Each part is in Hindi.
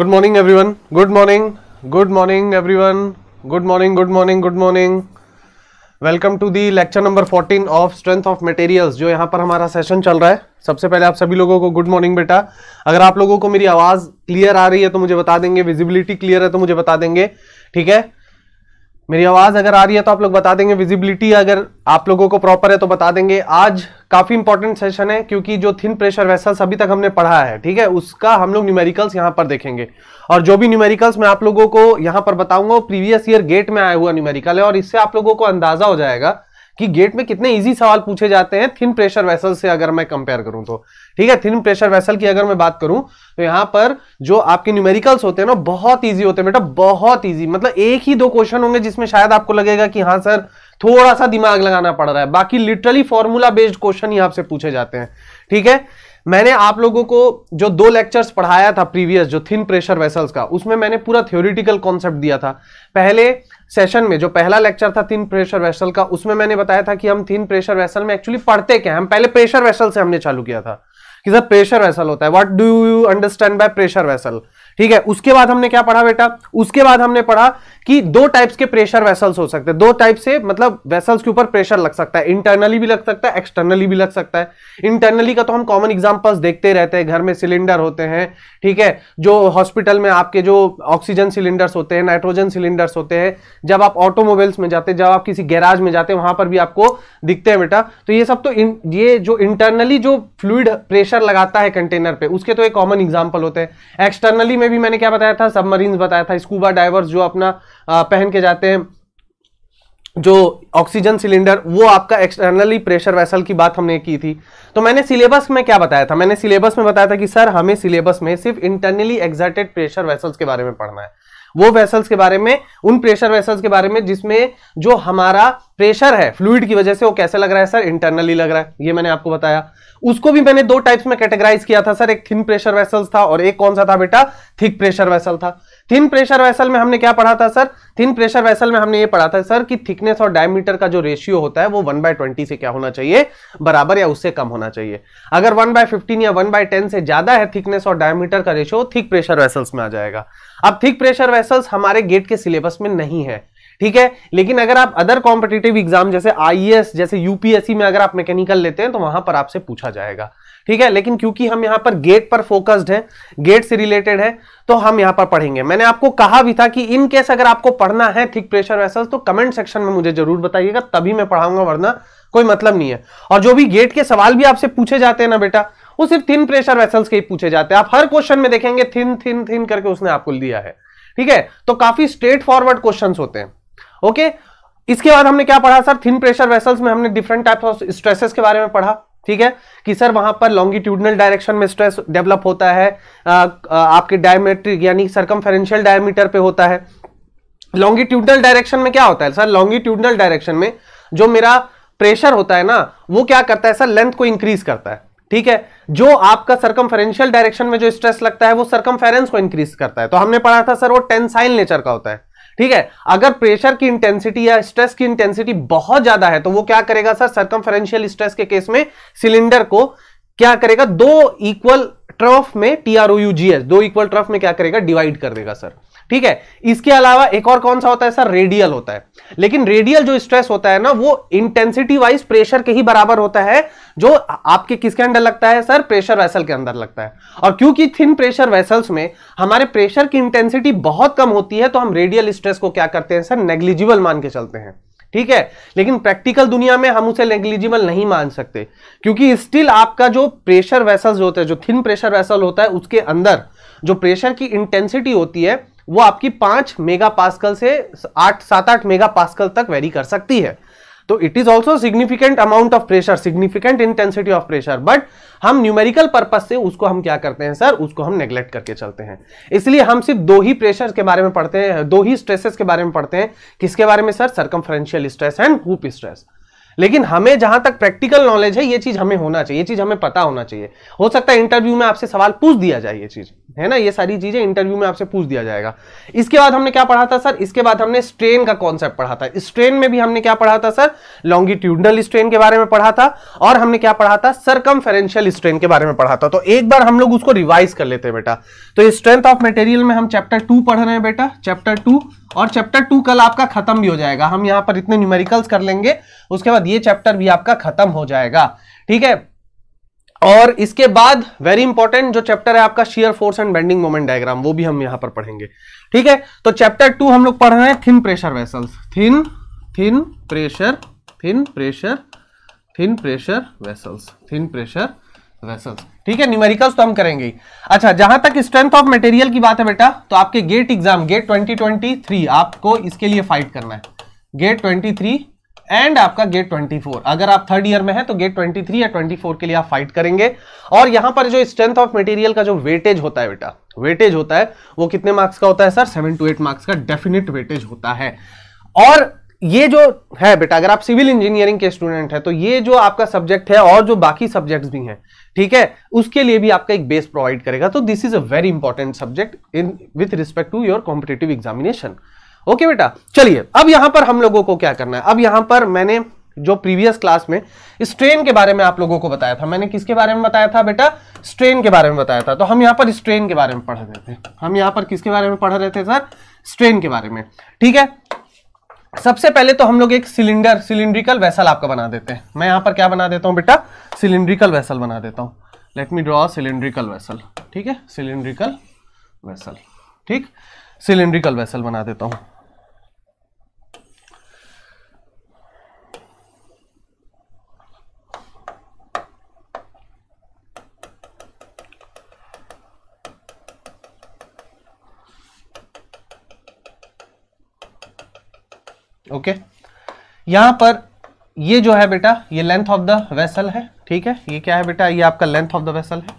Good morning everyone good morning good morning everyone good morning good morning good morning welcome to the lecture number 14 of strength of materials जो यहाँ पर हमारा सेशन चल रहा है सबसे पहले आप सभी लोगों को गुड मॉर्निंग बेटा अगर आप लोगों को मेरी आवाज़ क्लियर आ रही है तो मुझे बता देंगे विजिबिलिटी क्लियर है तो मुझे बता देंगे ठीक है मेरी आवाज़ अगर आ रही है तो आप लोग बता देंगे विजिबिलिटी अगर आप लोगों को प्रॉपर है तो बता देंगे आज काफ़ी इंपॉर्टेंट सेशन है क्योंकि जो थिन प्रेशर वैसा अभी तक हमने पढ़ा है ठीक है उसका हम लोग न्यूमेरिकल्स यहाँ पर देखेंगे और जो भी न्यूमेरिकल्स मैं आप लोगों को यहाँ पर बताऊंगा प्रीवियस ईयर गेट में आया हुआ न्यूमेरिकल है और इससे आप लोगों को अंदाजा हो जाएगा कि गेट में कितने इजी सवाल पूछे जाते हैं थिन प्रेशर वेसल से अगर मैं कंपेयर करूं तो ठीक है थिन प्रेशर वेसल की अगर मैं बात करूं तो यहां पर जो आपके न्यूमेरिकल्स होते हैं ना बहुत इजी होते हैं बेटा बहुत इजी मतलब एक ही दो क्वेश्चन होंगे जिसमें शायद आपको लगेगा कि हाँ सर थोड़ा सा दिमाग लगाना पड़ रहा है बाकी लिटरली फॉर्मूला बेस्ड क्वेश्चन ही आपसे पूछे जाते हैं ठीक है मैंने आप लोगों को जो दो लेक्चर्स पढ़ाया था प्रीवियस जो थिन प्रेशर वेसल्स का उसमें मैंने पूरा थ्योरिटिकल कॉन्सेप्ट दिया था पहले सेशन में जो पहला लेक्चर था थिन प्रेशर वेसल का उसमें मैंने बताया था कि हम थिन प्रेशर वेसल में एक्चुअली पढ़ते क्या हम पहले प्रेशर वेसल से हमने चालू किया था कि सर प्रेशर वेसल होता है what do you understand by pressure vessel ठीक है उसके बाद हमने क्या पढ़ा बेटा उसके बाद हमने पढ़ा कि दो टाइप्स के प्रेशर वेसल्स हो सकते हैं दो टाइप से मतलब वेसल्स के ऊपर प्रेशर लग सकता है इंटरनली भी लग सकता है एक्सटर्नली भी लग सकता है इंटरनली का तो हम कॉमन एग्जाम्पल्स देखते रहते हैं घर में सिलेंडर होते हैं ठीक है जो हॉस्पिटल में आपके जो ऑक्सीजन सिलेंडर्स होते हैं नाइट्रोजन सिलेंडर्स होते हैं जब आप ऑटोमोबाइल्स में जाते हैं जब आप किसी गैराज में जाते हैं वहां पर भी आपको दिखते हैं बेटा तो ये सब तो इन, ये जो इंटरनली जो फ्लूड प्रेशर लगाता है कंटेनर पे उसके तो एक कॉमन एग्जाम्पल होते हैं एक्सटर्नली में भी मैंने क्या बताया था सबमरीन बताया था स्कूबा डाइवर्स जो अपना पहन के जाते हैं जो ऑक्सीजन सिलेंडर वो आपका एक्सटर्नली प्रेशर वेसल की बात हमने की थी तो मैंने सिलेबस में क्या बताया था मैंने सिलेबस में बताया था कि सर हमें सिलेबस में सिर्फ इंटरनली एक्साइटेड प्रेशर वेसल्स के बारे में पढ़ना है वो वेसल्स के बारे में उन प्रेशर वेसल्स के बारे में जिसमें जो हमारा प्रेशर है फ्लूड की वजह से वो कैसे लग रहा है सर इंटरनली लग रहा है ये मैंने आपको बताया उसको भी मैंने दो टाइप्स में कैटेगराइज किया था सर एक थिन प्रेशर वेसल्स था और एक कौन सा था बेटा थिक प्रेशर वेसल था थिन प्रेशर वैसल में हमने क्या पढ़ा था सर थिन प्रेशर वैसल में हमने ये पढ़ा था सर कि थिकनेस और डायमीटर का जो रेशियो होता है वो वन बाय ट्वेंटी से क्या होना चाहिए बराबर या उससे कम होना चाहिए अगर वन बाय फिफ्टीन या वन बाय टेन से ज्यादा है थिकनेस और डायमीटर का रेशियो थिक प्रेशर वैसल्स में आ जाएगा अब थिक प्रेशर वैसल्स हमारे गेट के सिलेबस में नहीं है ठीक है लेकिन अगर आप अदर कॉम्पिटेटिव एग्जाम जैसे आई e जैसे यूपीएससी में अगर आप मैकेनिकल लेते हैं तो वहां पर आपसे पूछा जाएगा ठीक है लेकिन क्योंकि हम यहां पर गेट पर फोकस्ड है गेट से रिलेटेड है तो हम यहां पर पढ़ेंगे मैंने आपको कहा भी था कि इन केस अगर आपको पढ़ना है थिक प्रेशर वेसल्स तो कमेंट सेक्शन में मुझे जरूर बताइएगा तभी मैं पढ़ाऊंगा वरना कोई मतलब नहीं है और जो भी गेट के सवाल भी आपसे पूछे जाते हैं ना बेटा वो सिर्फ थिन प्रेशर वेसल्स के ही पूछे जाते हैं आप हर क्वेश्चन में देखेंगे थिन थिन थिन करके उसने आपको दिया है ठीक है तो काफी स्ट्रेट फॉरवर्ड क्वेश्चन होते हैं ओके इसके बाद हमने क्या पढ़ा सर थिन प्रेशर वेसल्स में हमने डिफरेंट टाइप्स ऑफ स्ट्रेसेस के बारे में पढ़ा ठीक है कि सर वहां पर लॉन्गिट्यूडनल डायरेक्शन में स्ट्रेस डेवलप होता है आ, आ, आपके डायमेट्रिक यानी फेरेंशियल डायमीटर पे होता है लॉन्गिट्यूडनल डायरेक्शन में क्या होता है सर लॉन्गिट्यूडनल डायरेक्शन में जो मेरा प्रेशर होता है ना वो क्या करता है सर लेंथ को इंक्रीज करता है ठीक है जो आपका सरकमफेरेंशियल डायरेक्शन में जो स्ट्रेस लगता है वो फेरेंस को इंक्रीज करता है तो हमने पढ़ा था सर वो टेंसाइल नेचर का होता है ठीक है अगर प्रेशर की इंटेंसिटी या स्ट्रेस की इंटेंसिटी बहुत ज्यादा है तो वो क्या करेगा सर सर्कमफरेंशियल स्ट्रेस के केस में सिलेंडर को क्या करेगा दो इक्वल ट्रफ में T R O U G H दो इक्वल ट्रफ में क्या करेगा डिवाइड कर देगा सर ठीक है इसके अलावा एक और कौन सा होता है सर रेडियल होता है लेकिन रेडियल जो स्ट्रेस होता है ना वो इंटेंसिटी वाइज प्रेशर के ही बराबर होता है जो आपके किसके अंदर लगता है सर प्रेशर वेसल के अंदर लगता है और क्योंकि थिन प्रेशर वेसल्स में हमारे प्रेशर की इंटेंसिटी बहुत कम होती है तो हम रेडियल स्ट्रेस को क्या करते हैं सर नेग्लिजिबल मान के चलते हैं ठीक है लेकिन प्रैक्टिकल दुनिया में हम उसे नेग्लिजिबल नहीं मान सकते क्योंकि स्टिल आपका जो प्रेशर वैसल होता है जो थिन प्रेशर वेसल होता है उसके अंदर जो प्रेशर की इंटेंसिटी होती है वो आपकी पांच मेगा पासकल से आठ सात आठ मेगा पासकल तक वेरी कर सकती है तो it is also significant amount of pressure significant intensity of pressure but हम न्यूमेरिकल पर्पज से उसको हम क्या करते हैं सर उसको हम नेग्लेक्ट करके चलते हैं इसलिए हम सिर्फ दो ही प्रेशर के बारे में पढ़ते हैं दो ही स्ट्रेसेस के बारे में पढ़ते हैं किसके बारे में sir circumferential stress and hoop stress लेकिन हमें जहां तक प्रैक्टिकल नॉलेज है ये चीज हमें होना चाहिए ये चीज हमें पता होना चाहिए हो सकता है इंटरव्यू में आपसे सवाल पूछ दिया जाए ये चीज है ना ये सारी चीजें इंटरव्यू में आपसे पूछ दिया जाएगा इसके बाद हमने क्या पढ़ा था सर इसके बाद हमने स्ट्रेन का कॉन्सेप्ट पढ़ा था स्ट्रेन में भी हमने क्या पढ़ा था सर लॉन्गिट्यूडनल स्ट्रेन के बारे में पढ़ा था और हमने क्या पढ़ा था सरकम स्ट्रेन के बारे में पढ़ा था तो एक बार हम लोग उसको रिवाइज कर लेते हैं बेटा तो स्ट्रेंथ ऑफ मेटेरियल में हम चैप्टर टू पढ़ रहे हैं बेटा चैप्टर टू और चैप्टर टू कल आपका खत्म भी हो जाएगा हम यहाँ पर इतने न्यूमेरिकल्स कर लेंगे उसके बाद ये चैप्टर भी आपका खत्म हो जाएगा ठीक है और इसके बाद वेरी इंपॉर्टेंट जो चैप्टर है आपका shear force and bending moment diagram वो भी हम यहां पर पढ़ेंगे ठीक है तो चैप्टर टू हम लोग पढ़ रहे हैं thin pressure vessels thin thin pressure thin pressure thin pressure vessels thin pressure vessels ठीक है न्यूमेरिकल्स तो हम करेंगे अच्छा जहां तक स्ट्रेंथ ऑफ मटेरियल की बात है बेटा तो आपके गेट एग्जाम गेट ट्वेंटी आपको इसके लिए फाइट करना है गेट ट्वेंटी एंड आपका गेट 24 अगर आप थर्ड ईयर में हैं तो गेट 23 या 24 के लिए आप फाइट करेंगे और यहां पर जो स्ट्रेंथ ऑफ मटेरियल का जो वेटेज होता है बेटा वेटेज होता है वो कितने मार्क्स का होता है sir seven to eight marks का डेफिनेट वेटेज होता है और ये जो है बेटा अगर आप सिविल इंजीनियरिंग के स्टूडेंट हैं तो ये जो आपका सब्जेक्ट है और जो बाकी सब्जेक्ट्स भी हैं ठीक है उसके लिए भी आपका एक बेस प्रोवाइड करेगा तो this is a very important subject in with respect to your competitive examination okay बेटा चलिए अब यहां पर हम लोगों को क्या करना है अब यहां पर मैंने जो प्रीवियस क्लास में स्ट्रेन के बारे में आप लोगों को बताया था मैंने किसके बारे में बताया था बेटा स्ट्रेन के बारे में बताया था तो हम यहां पर स्ट्रेन के बारे में पढ़ रहे थे हम यहां पर किसके बारे में पढ़ रहे थे सर स्ट्रेन के बारे में ठीक है सबसे पहले तो हम लोग एक सिलेंडर सिलिंड्रिकल वैसल आपका बना देते हैं मैं यहां पर क्या बना देता हूँ बेटा सिलिंड्रिकल वैसल बना देता हूँ let me draw cylindrical vessel ठीक है सिलिंड्रिकल वैसल ठीक सिलिंड्रिकल वैसल बना देता हूँ ओके यहां पर ये जो है बेटा ये लेंथ ऑफ द वेसल है ठीक है ये क्या है बेटा ये आपका लेंथ ऑफ द वेसल है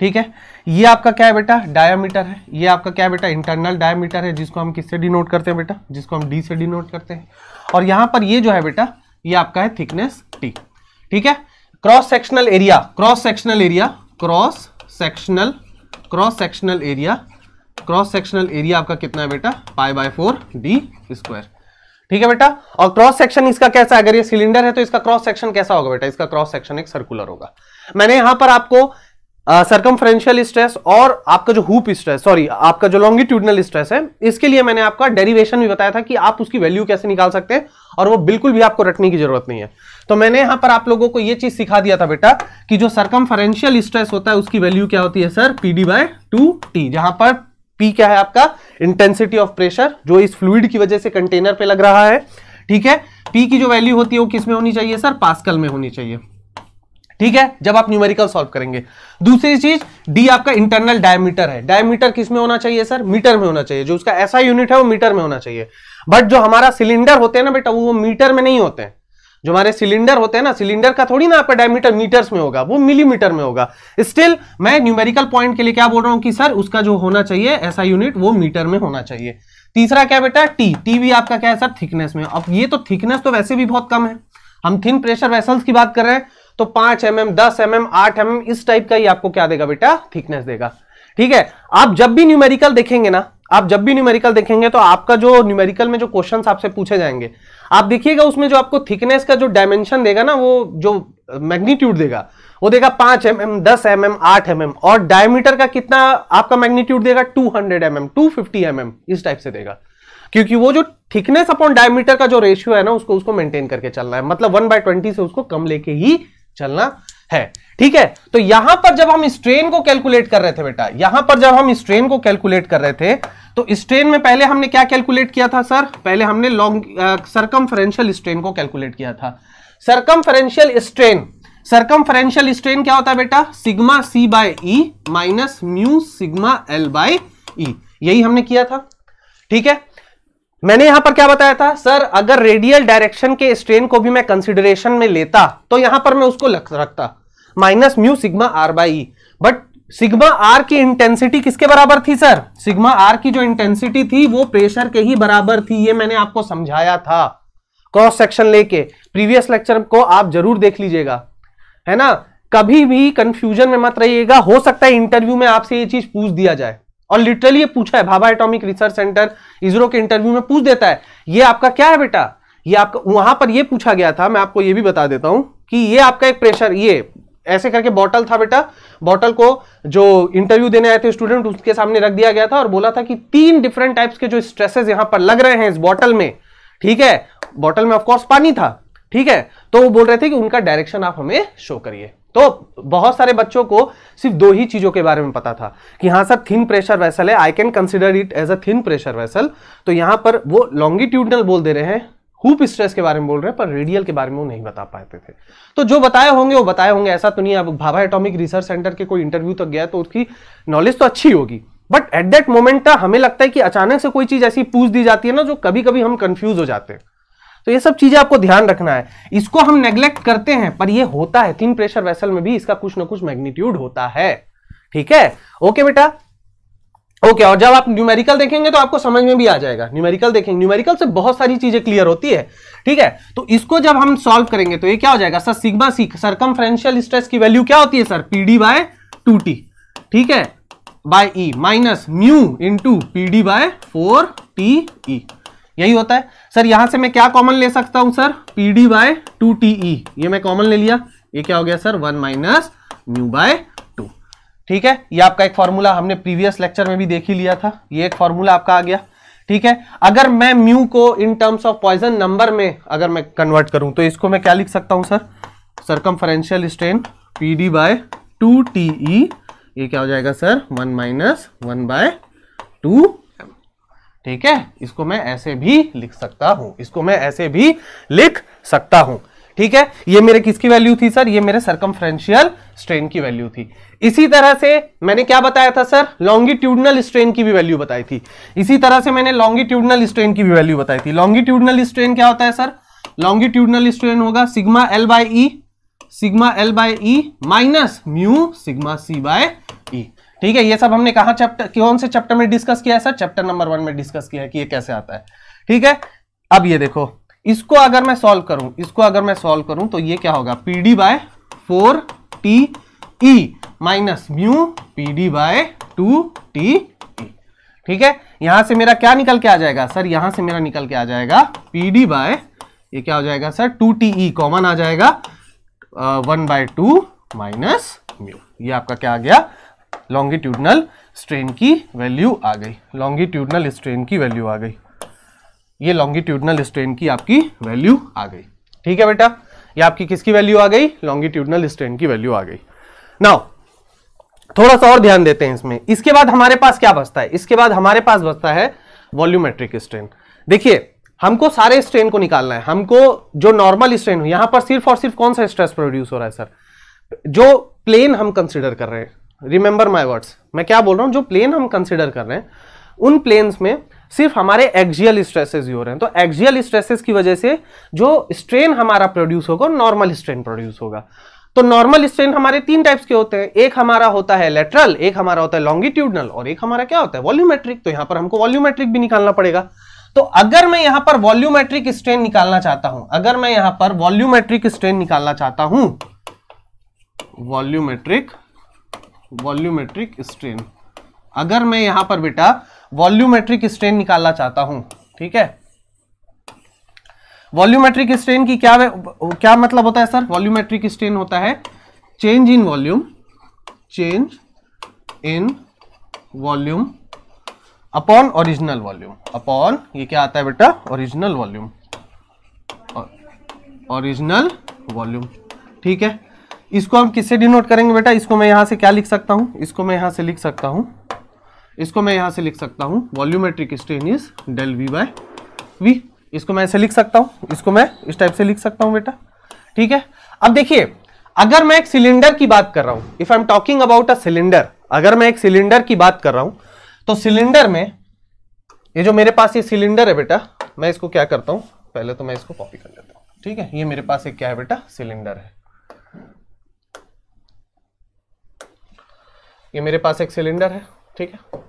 ठीक है ये आपका क्या है बेटा डायामीटर है ये आपका क्या है बेटा इंटरनल डायामीटर है जिसको हम किससे डिनोट करते हैं बेटा जिसको हम डी से डिनोट करते हैं और यहां पर ये जो है बेटा ये आपका है थिकनेस टी ठीक है cross sectional area cross sectional area cross sectional cross sectional area cross sectional area आपका कितना है बेटा pi by four D square ठीक है बेटा और क्रॉस सेक्शन इसका कैसा है अगर ये सिलेंडर है तो इसका क्रॉस सेक्शन कैसा होगा बेटा इसका क्रॉस सेक्शन एक सर्कुलर होगा मैंने यहां पर आपको सर्कमफ्रेंशियल स्ट्रेस और आपका जो हुप स्ट्रेस सॉरी आपका जो लॉन्गिट्यूडनल स्ट्रेस है इसके लिए मैंने आपका डेरिवेशन भी बताया था कि आप उसकी वैल्यू कैसे निकाल सकते हैं और वो बिल्कुल भी आपको रटने की जरूरत नहीं है तो मैंने यहां पर आप लोगों को ये चीज सिखा दिया था बेटा कि जो सर्कमफ्रेंशियल स्ट्रेस होता है उसकी वैल्यू क्या होती है sir PD by two T जहां पर पी क्या है आपका इंटेंसिटी ऑफ प्रेशर जो इस फ्लूड की वजह से कंटेनर पे लग रहा है ठीक है पी की जो वैल्यू होती है वो किसमें होनी चाहिए सर पास्कल में होनी चाहिए ठीक है जब आप न्यूमेरिकल सॉल्व करेंगे दूसरी चीज डी आपका इंटरनल डायमीटर है डायमीटर किस में होना चाहिए सर मीटर में होना चाहिए जो उसका ऐसा यूनिट है वो मीटर में होना चाहिए बट जो हमारा सिलेंडर होते हैं ना बेटा वो मीटर में नहीं होते हैं जो हमारे सिलेंडर होते हैं ना सिलेंडर का थोड़ी ना आपका डायमीटर मीटर्स में होगा वो मिलीमीटर में होगा स्टिल मैं न्यूमेरिकल पॉइंट के लिए क्या बोल रहा हूँ कि सर उसका जो होना चाहिए ऐसा यूनिट वो मीटर में होना चाहिए तीसरा क्या बेटा टी टी भी आपका क्या है सर थिकनेस में अब ये तो थिकनेस तो वैसे भी बहुत कम है हम थिन प्रेशर वेसल्स की बात कर रहे हैं तो पांच एम mm, एम दस एम mm, एम आठ एम mm, एम इस टाइप का ही आपको क्या देगा बेटा थिकनेस देगा ठीक है आप जब भी न्यूमेरिकल देखेंगे ना आप जब भी न्यूमेरिकल देखेंगे तो आपका जो न्यूमेरिकल में जो क्वेश्चन आपसे पूछे जाएंगे आप देखिएगा उसमें जो आपको थिकनेस का जो डायमेंशन देगा ना वो जो मैग्नीट्यूड देगा वो देगा पांच एम एम दस एम एम आठ एम एम और डायमीटर का कितना आपका मैग्नीट्यूड देगा two hundred M M two fifty M M इस टाइप से देगा क्योंकि वो जो थिकनेस अपॉन डायमीटर का जो रेशियो है ना उसको उसको मेंटेन करके चलना है मतलब वन बाय ट्वेंटी से उसको कम लेके ही चलना है ठीक है तो यहां पर जब हम स्ट्रेन को कैलकुलेट कर रहे थे बेटा यहां पर जब हम स्ट्रेन को कैलकुलेट कर रहे थे तो स्ट्रेन में पहले हमने क्या कैलकुलेट किया था सर पहले हमने लॉन्ग सरकम स्ट्रेन को कैलकुलेट किया था सरकम स्ट्रेन सरकम स्ट्रेन क्या होता है बेटा sigma C by minus mu sigma L by यही हमने किया था ठीक है मैंने यहां पर क्या बताया था सर अगर रेडियल डायरेक्शन के स्ट्रेन को भी मैं कंसिडरेशन में लेता तो यहां पर मैं उसको रखता minus mu sigma R by but sigma R की इंटेंसिटी किसके बराबर थी सर सिग्मा आर की जो इंटेंसिटी थी वो प्रेशर के ही बराबर थी ये मैंने आपको समझाया था क्रॉस सेक्शन लेके प्रीवियस लेक्चर को आप जरूर देख लीजिएगा है ना कभी भी कंफ्यूजन में मत रहिएगा हो सकता है इंटरव्यू में आपसे ये चीज पूछ दिया जाए और लिटरली ये पूछा है Bhabha atomic research centre ISRO के इंटरव्यू में पूछ देता है ये आपका क्या है बेटा ये आपका वहां पर ये पूछा गया था मैं आपको ये भी बता देता हूं कि ये आपका एक प्रेशर ये ऐसे करके बॉटल था बेटा बॉटल को जो इंटरव्यू देने आए थे स्टूडेंट उसके सामने रख दिया गया था और बोला था कि तीन डिफरेंट टाइप्स के जो स्ट्रेसेस यहां पर लग रहे हैं इस बॉटल में ठीक है बॉटल में ऑफकोर्स पानी था ठीक है तो वो बोल रहे थे कि उनका डायरेक्शन आप हमें शो करिए तो बहुत सारे बच्चों को सिर्फ दो ही चीज़ों के बारे में पता था कि हाँ सर थिन प्रेशर वेसल है I can consider it as a thin pressure vessel तो यहां पर वो लॉन्गिट्यूडनल बोल दे रहे हैं हुप स्ट्रेस के बारे में बोल रहे हैं पर रेडियल के बारे में वो नहीं बता पाते थे तो जो बताए होंगे वो बताए होंगे ऐसा तो नहीं अब भाभा एटॉमिक रिसर्च सेंटर के कोई इंटरव्यू तक गया तो उसकी नॉलेज तो अच्छी होगी बट एट दैट मोमेंट हमें लगता है कि अचानक से कोई चीज़ ऐसी पूछ दी जाती है ना जो कभी कभी हम कंफ्यूज हो जाते हैं तो ये सब चीजें आपको ध्यान रखना है इसको हम नेग्लेक्ट करते हैं पर ये होता है थिन प्रेशर वेसल में भी इसका कुछ ना कुछ मैग्नीट्यूड होता है ठीक है ओके बेटा ओके और जब आप न्यूमेरिकल देखेंगे तो आपको समझ में भी आ जाएगा न्यूमेरिकल देखेंगे न्यूमेरिकल से बहुत सारी चीजें क्लियर होती है ठीक है तो इसको जब हम सॉल्व करेंगे तो ये क्या हो जाएगा sir sigma C circum stress की वैल्यू क्या होती है sir PD by two T ठीक है by E minus mu into PD by four T E यही होता है सर यहां से मैं क्या कॉमन ले सकता हूं sir P D by two T E ये मैं कॉमन ले लिया ये क्या हो गया sir one minus nu by two ठीक है ये आपका एक फॉर्मूला हमने प्रीवियस लेक्चर में भी देख ही लिया था ये एक फॉर्मूला आपका आ गया ठीक है अगर मैं म्यू को in terms of Poisson number में अगर मैं कन्वर्ट करूं तो इसको मैं क्या लिख सकता हूं sir circumferential strain P D by two T E ये क्या हो जाएगा sir one minus one by two ठीक है इसको मैं ऐसे भी लिख सकता हूं इसको मैं ऐसे भी लिख सकता हूं ठीक है ये मेरे किसकी वैल्यू थी सर ये मेरे सरकमफ्रेंशियल स्ट्रेन की वैल्यू थी इसी तरह से मैंने क्या बताया था सर लॉन्गिट्यूडनल स्ट्रेन की भी वैल्यू बताई थी इसी तरह से मैंने लॉन्गिट्यूडनल स्ट्रेन की भी वैल्यू बताई थी लॉन्गिट्यूडनल स्ट्रेन क्या होता है सर लॉन्गिट्यूडनल स्ट्रेन होगा sigma L by sigma L by minus mu sigma C by ठीक है ये सब हमने कहा चैप्टर कौन से चैप्टर में डिस्कस किया है सर चैप्टर नंबर वन में डिस्कस किया है कि ये कैसे आता है ठीक है अब ये देखो इसको अगर मैं सॉल्व करूं इसको अगर मैं सॉल्व करूं तो ये क्या होगा P D by four T E minus mu P D by two T E ठीक है यहां से मेरा क्या निकल के आ जाएगा सर यहां से मेरा निकल के आ जाएगा पी डी बाय ये क्या हो जाएगा sir two T E common आ जाएगा one by two minus mu ये आपका क्या आ गया लॉन्गिट्यूडनल स्ट्रेन की वैल्यू आ गई लॉन्गिट्यूडनल स्ट्रेन की वैल्यू आ गई ये लॉन्गिट्यूडनल स्ट्रेन की आपकी वैल्यू आ गई ठीक है बेटा ये आपकी किसकी वैल्यू आ गई लॉन्गिट्यूडनल स्ट्रेन की वैल्यू आ गई नाउ थोड़ा सा और ध्यान देते हैं इसमें इसके बाद हमारे पास क्या बचता है इसके बाद हमारे पास बचता है वॉल्यूमेट्रिक स्ट्रेन देखिए हमको सारे स्ट्रेन को निकालना है हमको जो नॉर्मल स्ट्रेन यहां पर सिर्फ और सिर्फ कौन सा स्ट्रेस प्रोड्यूस हो रहा है सर जो प्लेन हम कंसिडर कर रहे हैं रिमेंबर माई वर्ड्स मैं क्या बोल रहा हूँ जो प्लेन हम कंसिडर कर रहे हैं उन प्लेन्स में सिर्फ हमारे एक्जियल स्ट्रेसेस ही हो रहे हैं तो एक्जियल स्ट्रेसेस की वजह से जो स्ट्रेन हमारा प्रोड्यूस होगा नॉर्मल स्ट्रेन प्रोड्यूस होगा तो नॉर्मल स्ट्रेन हमारे तीन टाइप्स के होते हैं एक हमारा होता है लेटरल एक हमारा होता है लॉन्गिट्यूडनल और एक हमारा क्या होता है वॉल्यूमेट्रिक तो यहां पर हमको वॉल्यूमेट्रिक भी निकालना पड़ेगा तो अगर मैं यहां पर वॉल्यूमेट्रिक स्ट्रेन निकालना चाहता हूं अगर मैं यहां पर वॉल्यूमेट्रिक स्ट्रेन निकालना चाहता हूं वॉल्यूमेट्रिक वॉल्यूमेट्रिक स्ट्रेन अगर मैं यहां पर बेटा वॉल्यूमेट्रिक स्ट्रेन निकालना चाहता हूं ठीक है वॉल्यूमेट्रिक स्ट्रेन की क्या क्या मतलब होता है सर वॉल्यूमेट्रिक स्ट्रेन होता है change in volume change in volume upon original volume upon ये क्या आता है बेटा ओरिजिनल वॉल्यूम ओरिजिनल वॉल्यूम ठीक है इसको हम किससे डिनोट करेंगे बेटा इसको मैं यहाँ से क्या लिख सकता हूं इसको मैं यहाँ से लिख सकता हूं इसको मैं यहां से लिख सकता हूँ volumetric strain is del V by V इसको मैं ऐसे लिख सकता हूँ इसको मैं इस टाइप से लिख सकता हूं बेटा ठीक है अब देखिए अगर मैं एक सिलेंडर की बात कर रहा हूँ if I am talking about a cylinder अगर मैं एक सिलेंडर की बात कर रहा हूँ तो सिलेंडर में ये जो मेरे पास ये सिलेंडर है बेटा मैं इसको क्या करता हूँ पहले तो मैं इसको कॉपी कर लेता हूँ ठीक है ये मेरे पास एक क्या है बेटा सिलेंडर है ये मेरे पास एक सिलेंडर है ठीक है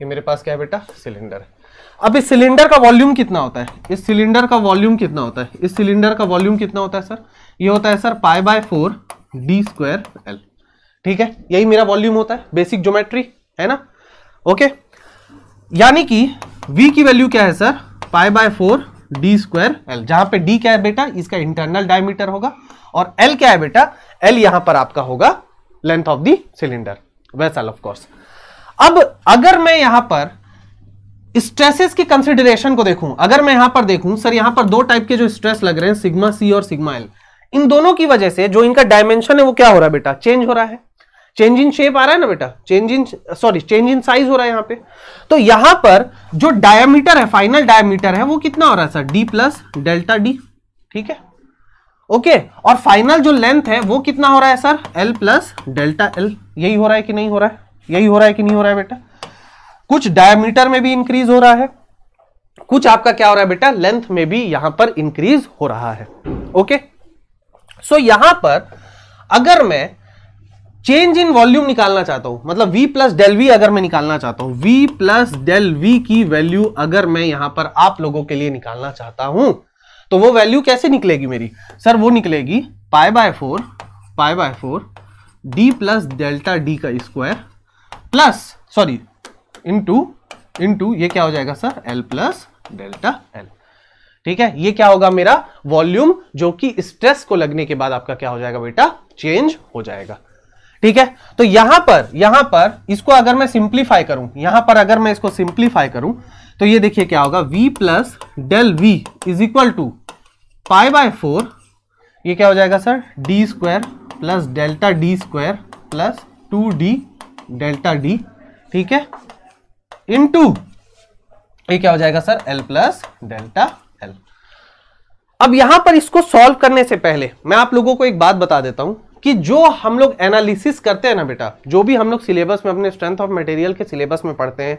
ये मेरे पास क्या है बेटा सिलेंडर अब इस सिलेंडर का वॉल्यूम कितना होता है इस सिलेंडर का वॉल्यूम कितना होता है इस सिलेंडर का वॉल्यूम कितना होता है सर ये होता है sir pi by four D square L ठीक है यही मेरा वॉल्यूम होता है बेसिक ज्योमेट्री है ना ओके यानी कि v की वैल्यू क्या है sir pi by four D square L जहां पर डी क्या है बेटा इसका इंटरनल डायमीटर होगा और एल क्या है बेटा एल यहां पर आपका होगा length of the cylinder vessel of course अब अगर मैं यहां पर स्ट्रेसेस की कंसिडरेशन को देखूं अगर मैं यहां पर देखूं सर यहां पर दो टाइप के जो स्ट्रेस लग रहे हैं सिग्मा सी और सिग्मा एल इन दोनों की वजह से जो इनका डायमेंशन है वो क्या हो रहा है बेटा चेंज हो रहा है चेंज इन शेप आ रहा है ना बेटा change in sorry change in size हो रहा है यहां पे तो यहां पर जो डायमीटर है फाइनल डायमीटर है वो कितना हो रहा है sir D plus delta D ठीक है ओके okay, और फाइनल जो लेंथ है वो कितना हो रहा है sir L plus delta L यही हो रहा है कि नहीं हो रहा है यही हो रहा है कि नहीं हो रहा है बेटा कुछ डायमीटर में भी इंक्रीज हो रहा है कुछ आपका क्या हो रहा है बेटा लेंथ में भी यहां पर इंक्रीज हो रहा है ओके सो यहां पर अगर मैं चेंज इन वॉल्यूम निकालना चाहता हूं मतलब v प्लस डेल वी अगर मैं निकालना चाहता हूं v प्लस डेल वी की वैल्यू अगर मैं यहां पर आप लोगों के लिए निकालना चाहता हूं तो वो वैल्यू कैसे निकलेगी मेरी सर वो निकलेगी pi by four pi by four D plus delta D का स्क्वायर प्लस सॉरी इन टू ये क्या हो जाएगा sir L plus delta L ठीक है ये क्या होगा मेरा वॉल्यूम जो कि स्ट्रेस को लगने के बाद आपका क्या हो जाएगा बेटा चेंज हो जाएगा ठीक है तो यहां पर यहां पर इसको अगर मैं सिंप्लीफाई करूं यहां पर अगर मैं इसको सिंप्लीफाई करूं तो ये देखिए क्या होगा v plus del V is equal to pi by four ये क्या हो जाएगा sir D square plus delta D square plus two D delta D ठीक है इनटू ये क्या हो जाएगा sir L plus delta L अब यहां पर इसको सॉल्व करने से पहले मैं आप लोगों को एक बात बता देता हूं कि जो हम लोग एनालिसिस करते हैं ना बेटा जो भी हम लोग सिलेबस में अपने स्ट्रेंथ ऑफ मटेरियल के सिलेबस में पढ़ते हैं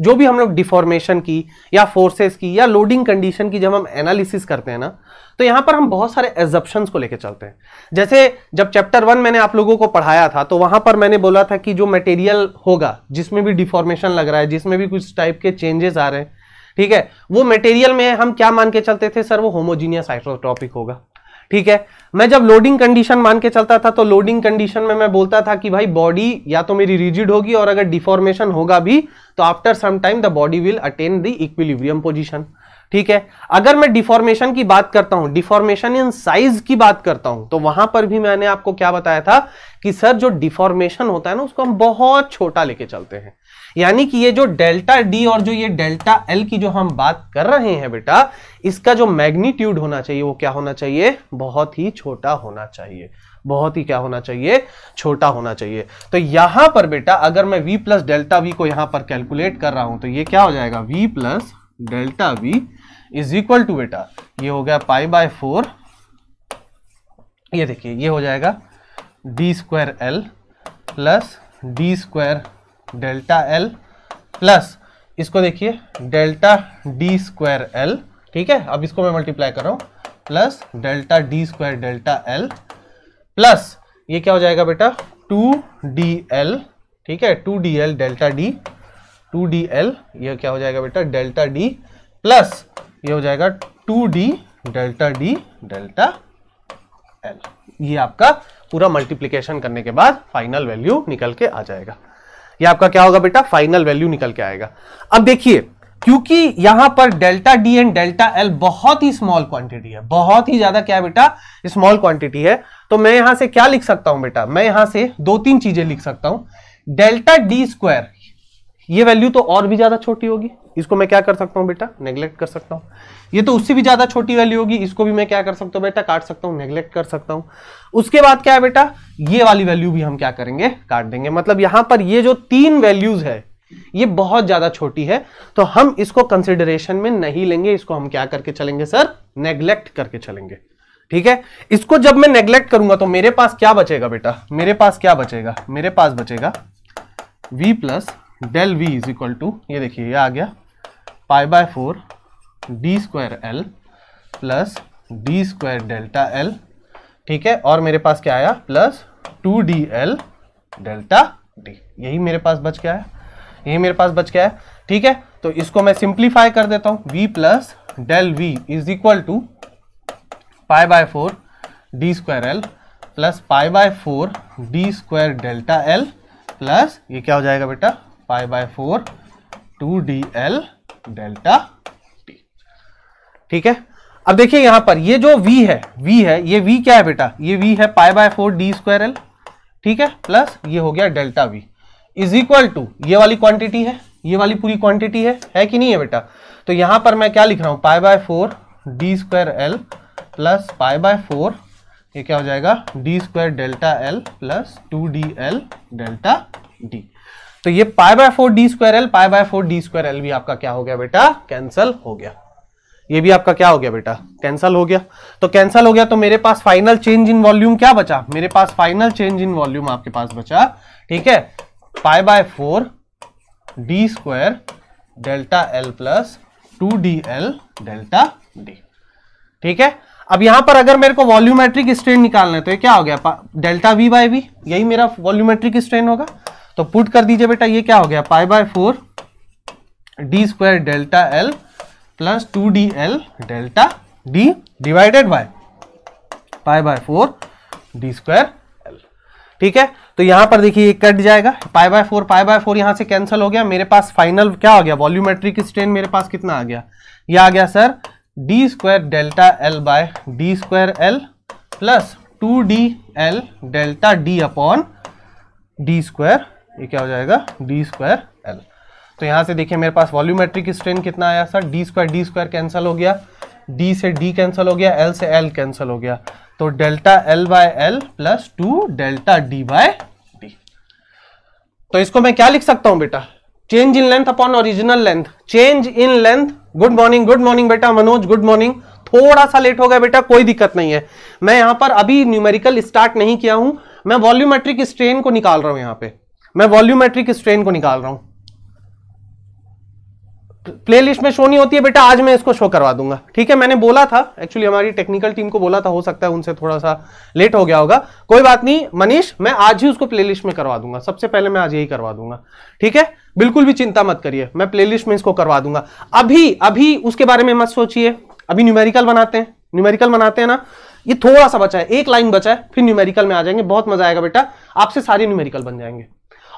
जो भी हम लोग डिफॉर्मेशन की या फोर्सेस की या लोडिंग कंडीशन की जब हम एनालिसिस करते हैं ना तो यहाँ पर हम बहुत सारे एजप्शन को लेकर चलते हैं जैसे जब चैप्टर वन मैंने आप लोगों को पढ़ाया था तो वहाँ पर मैंने बोला था कि जो मटेरियल होगा जिसमें भी डिफॉर्मेशन लग रहा है जिसमें भी कुछ टाइप के चेंजेस आ रहे हैं ठीक है वो मटेरियल में हम क्या मान के चलते थे सर वो होमोजीनियस आइसोट्रॉपिक होगा ठीक है मैं जब लोडिंग कंडीशन मान के चलता था तो लोडिंग कंडीशन में मैं बोलता था कि भाई बॉडी या तो मेरी रिजिड होगी और अगर डिफॉर्मेशन होगा भी तो after some time the body will attain the equilibrium position ठीक है अगर मैं डिफॉर्मेशन की बात करता हूं डिफॉर्मेशन इन साइज की बात करता हूं तो वहां पर भी मैंने आपको क्या बताया था कि सर जो डिफॉर्मेशन होता है ना उसको हम बहुत छोटा लेके चलते हैं यानी कि ये जो डेल्टा डी और जो ये डेल्टा एल की जो हम बात कर रहे हैं बेटा इसका जो मैग्नीट्यूड होना चाहिए वो क्या होना चाहिए बहुत ही छोटा होना चाहिए बहुत ही क्या होना चाहिए छोटा होना चाहिए तो यहां पर बेटा अगर मैं वी प्लस डेल्टा वी को यहां पर कैलकुलेट कर रहा हूं तो ये क्या हो जाएगा V plus delta V is equal to बेटा ये हो गया पाई बाय फोर ये देखिए ये हो जाएगा D square L plus D square delta L plus इसको देखिए डेल्टा डी स्क्वायर एल ठीक है अब इसको मैं मल्टीप्लाई कर रहा हूँ plus delta D square delta L plus ये क्या हो जाएगा बेटा टू डी एल ठीक है two D L delta D two D L ये क्या हो जाएगा बेटा डेल्टा डी प्लस ये हो जाएगा two D delta D delta L ये आपका पूरा मल्टीप्लीकेशन करने के बाद फाइनल वैल्यू निकल के आ जाएगा ये आपका क्या होगा बेटा फाइनल वैल्यू निकल के आएगा अब देखिए क्योंकि यहां पर delta D and delta L बहुत ही स्मॉल क्वांटिटी है बहुत ही ज्यादा क्या बेटा स्मॉल क्वांटिटी है तो मैं यहां से क्या लिख सकता हूं बेटा मैं यहां से दो तीन चीजें लिख सकता हूं डेल्टा डी स्क्वायर ये वैल्यू तो और भी ज्यादा छोटी होगी इसको मैं क्या कर सकता हूं बेटा नेग्लेक्ट कर सकता हूं ये तो उससे भी ज़्यादा छोटी वैल्यू होगी इसको भी मैं क्या कर सकता हूँ बेटा काट सकता हूँ नेग्लेक्ट कर सकता हूँ उसके बाद क्या है बेटा ये वाली वैल्यू भी हम क्या करेंगे काट देंगे मतलब यहाँ पर ये जो तीन वैल्यूज़ है ये बहुत ज़्यादा छोटी है तो हम इसको कंसिडरेशन में नहीं लेंगे इसको हम क्या करके चलेंगे सर नेग्लेक्ट करके चलेंगे ठीक है इसको जब मैं नेग्लेक्ट करूंगा तो मेरे पास क्या बचेगा बेटा मेरे पास क्या बचेगा मेरे पास बचेगा v plus del V is equal to ये देखिए ये आ गया pi by four D square L plus D square delta L ठीक है और मेरे पास क्या आया plus two D L delta D यही मेरे पास बच गया है यही मेरे पास बच गया है ठीक है तो इसको मैं सिंप्लीफाई कर देता हूँ V plus del V is equal to pi by four D square L plus pi by four D square delta L plus ये क्या हो जाएगा बेटा pi by four two D L delta ठीक है अब देखिए यहां पर ये जो v है v है ये v क्या है बेटा ये v है pi by four D square L ठीक है प्लस ये हो गया delta v is equal to ये वाली क्वांटिटी है ये वाली पूरी क्वांटिटी है है कि नहीं है बेटा तो यहां पर मैं क्या लिख रहा हूं pi by four D square L plus pi by four ये क्या हो जाएगा D square delta L plus two D L delta D तो ये pi by four D square L pi by four D square L भी आपका क्या हो गया बेटा कैंसल हो गया ये भी आपका क्या हो गया बेटा कैंसल हो गया तो कैंसल हो गया तो मेरे पास फाइनल चेंज इन वॉल्यूम क्या बचा मेरे पास फाइनल चेंज इन वॉल्यूम आपके पास बचा ठीक है pi by four D square delta L plus two D L delta D ठीक है अब यहां पर अगर मेरे को वॉल्यूमेट्रिक स्ट्रेन निकालना है तो ये क्या हो गया डेल्टा वी बाय वी यही मेरा वॉल्यूमेट्रिक स्ट्रेन होगा तो पुट कर दीजिए बेटा ये क्या हो गया pi by four D square delta L plus two D L delta D divided by pi by four D square L ठीक है तो यहां पर देखिए ये कट जाएगा pi by four pi by four यहां से कैंसिल हो गया मेरे पास फाइनल क्या हो गया वॉल्यूमेट्रिक स्ट्रेन मेरे पास कितना आ गया ये आ गया sir D square delta L by D square L plus two D L delta D upon D square ये क्या हो जाएगा डी स्क्वायर तो यहाँ से देखिए मेरे पास वॉल्यूमेट्रिक स्ट्रेन कितना आया sir D square D square cancel हो गया डी से डी कैंसिल हो गया एल से एल कैंसिल हो गया तो delta L by L plus two delta D by D तो इसको मैं क्या लिख सकता हूँ बेटा change in length upon original length change in length good morning good morning बेटा मनोज गुड मॉर्निंग थोड़ा सा लेट हो गया बेटा कोई दिक्कत नहीं है मैं यहां पर अभी न्यूमेरिकल स्टार्ट नहीं किया हूं मैं वॉल्यूमेट्रिक स्ट्रेन को निकाल रहा हूं यहां पे मैं वॉल्यूमेट्रिक स्ट्रेन को निकाल रहा हूं प्लेलिस्ट में शो नहीं होती है बेटा आज मैं इसको शो करवा दूंगा ठीक है मैंने बोला था एक्चुअली हमारी टेक्निकल टीम को बोला था हो सकता है उनसे थोड़ा सा लेट हो गया होगा कोई बात नहीं मनीष मैं आज ही उसको प्लेलिस्ट में करवा दूंगा सबसे पहले मैं आज यही करवा दूंगा ठीक है बिल्कुल भी चिंता मत करिए मैं लिस्ट में इसको करवा दूंगा अभी अभी उसके बारे में मत सोचिए अभी न्यूमेरिकल बनाते हैं न्यूमेरिकल बनाते हैं ना ये थोड़ा सा बचा है एक लाइन बचा है फिर न्यूमेरिकल में आ जाएंगे बहुत मजा आएगा बेटा आपसे सारे न्यूमेरिकल बन जाएंगे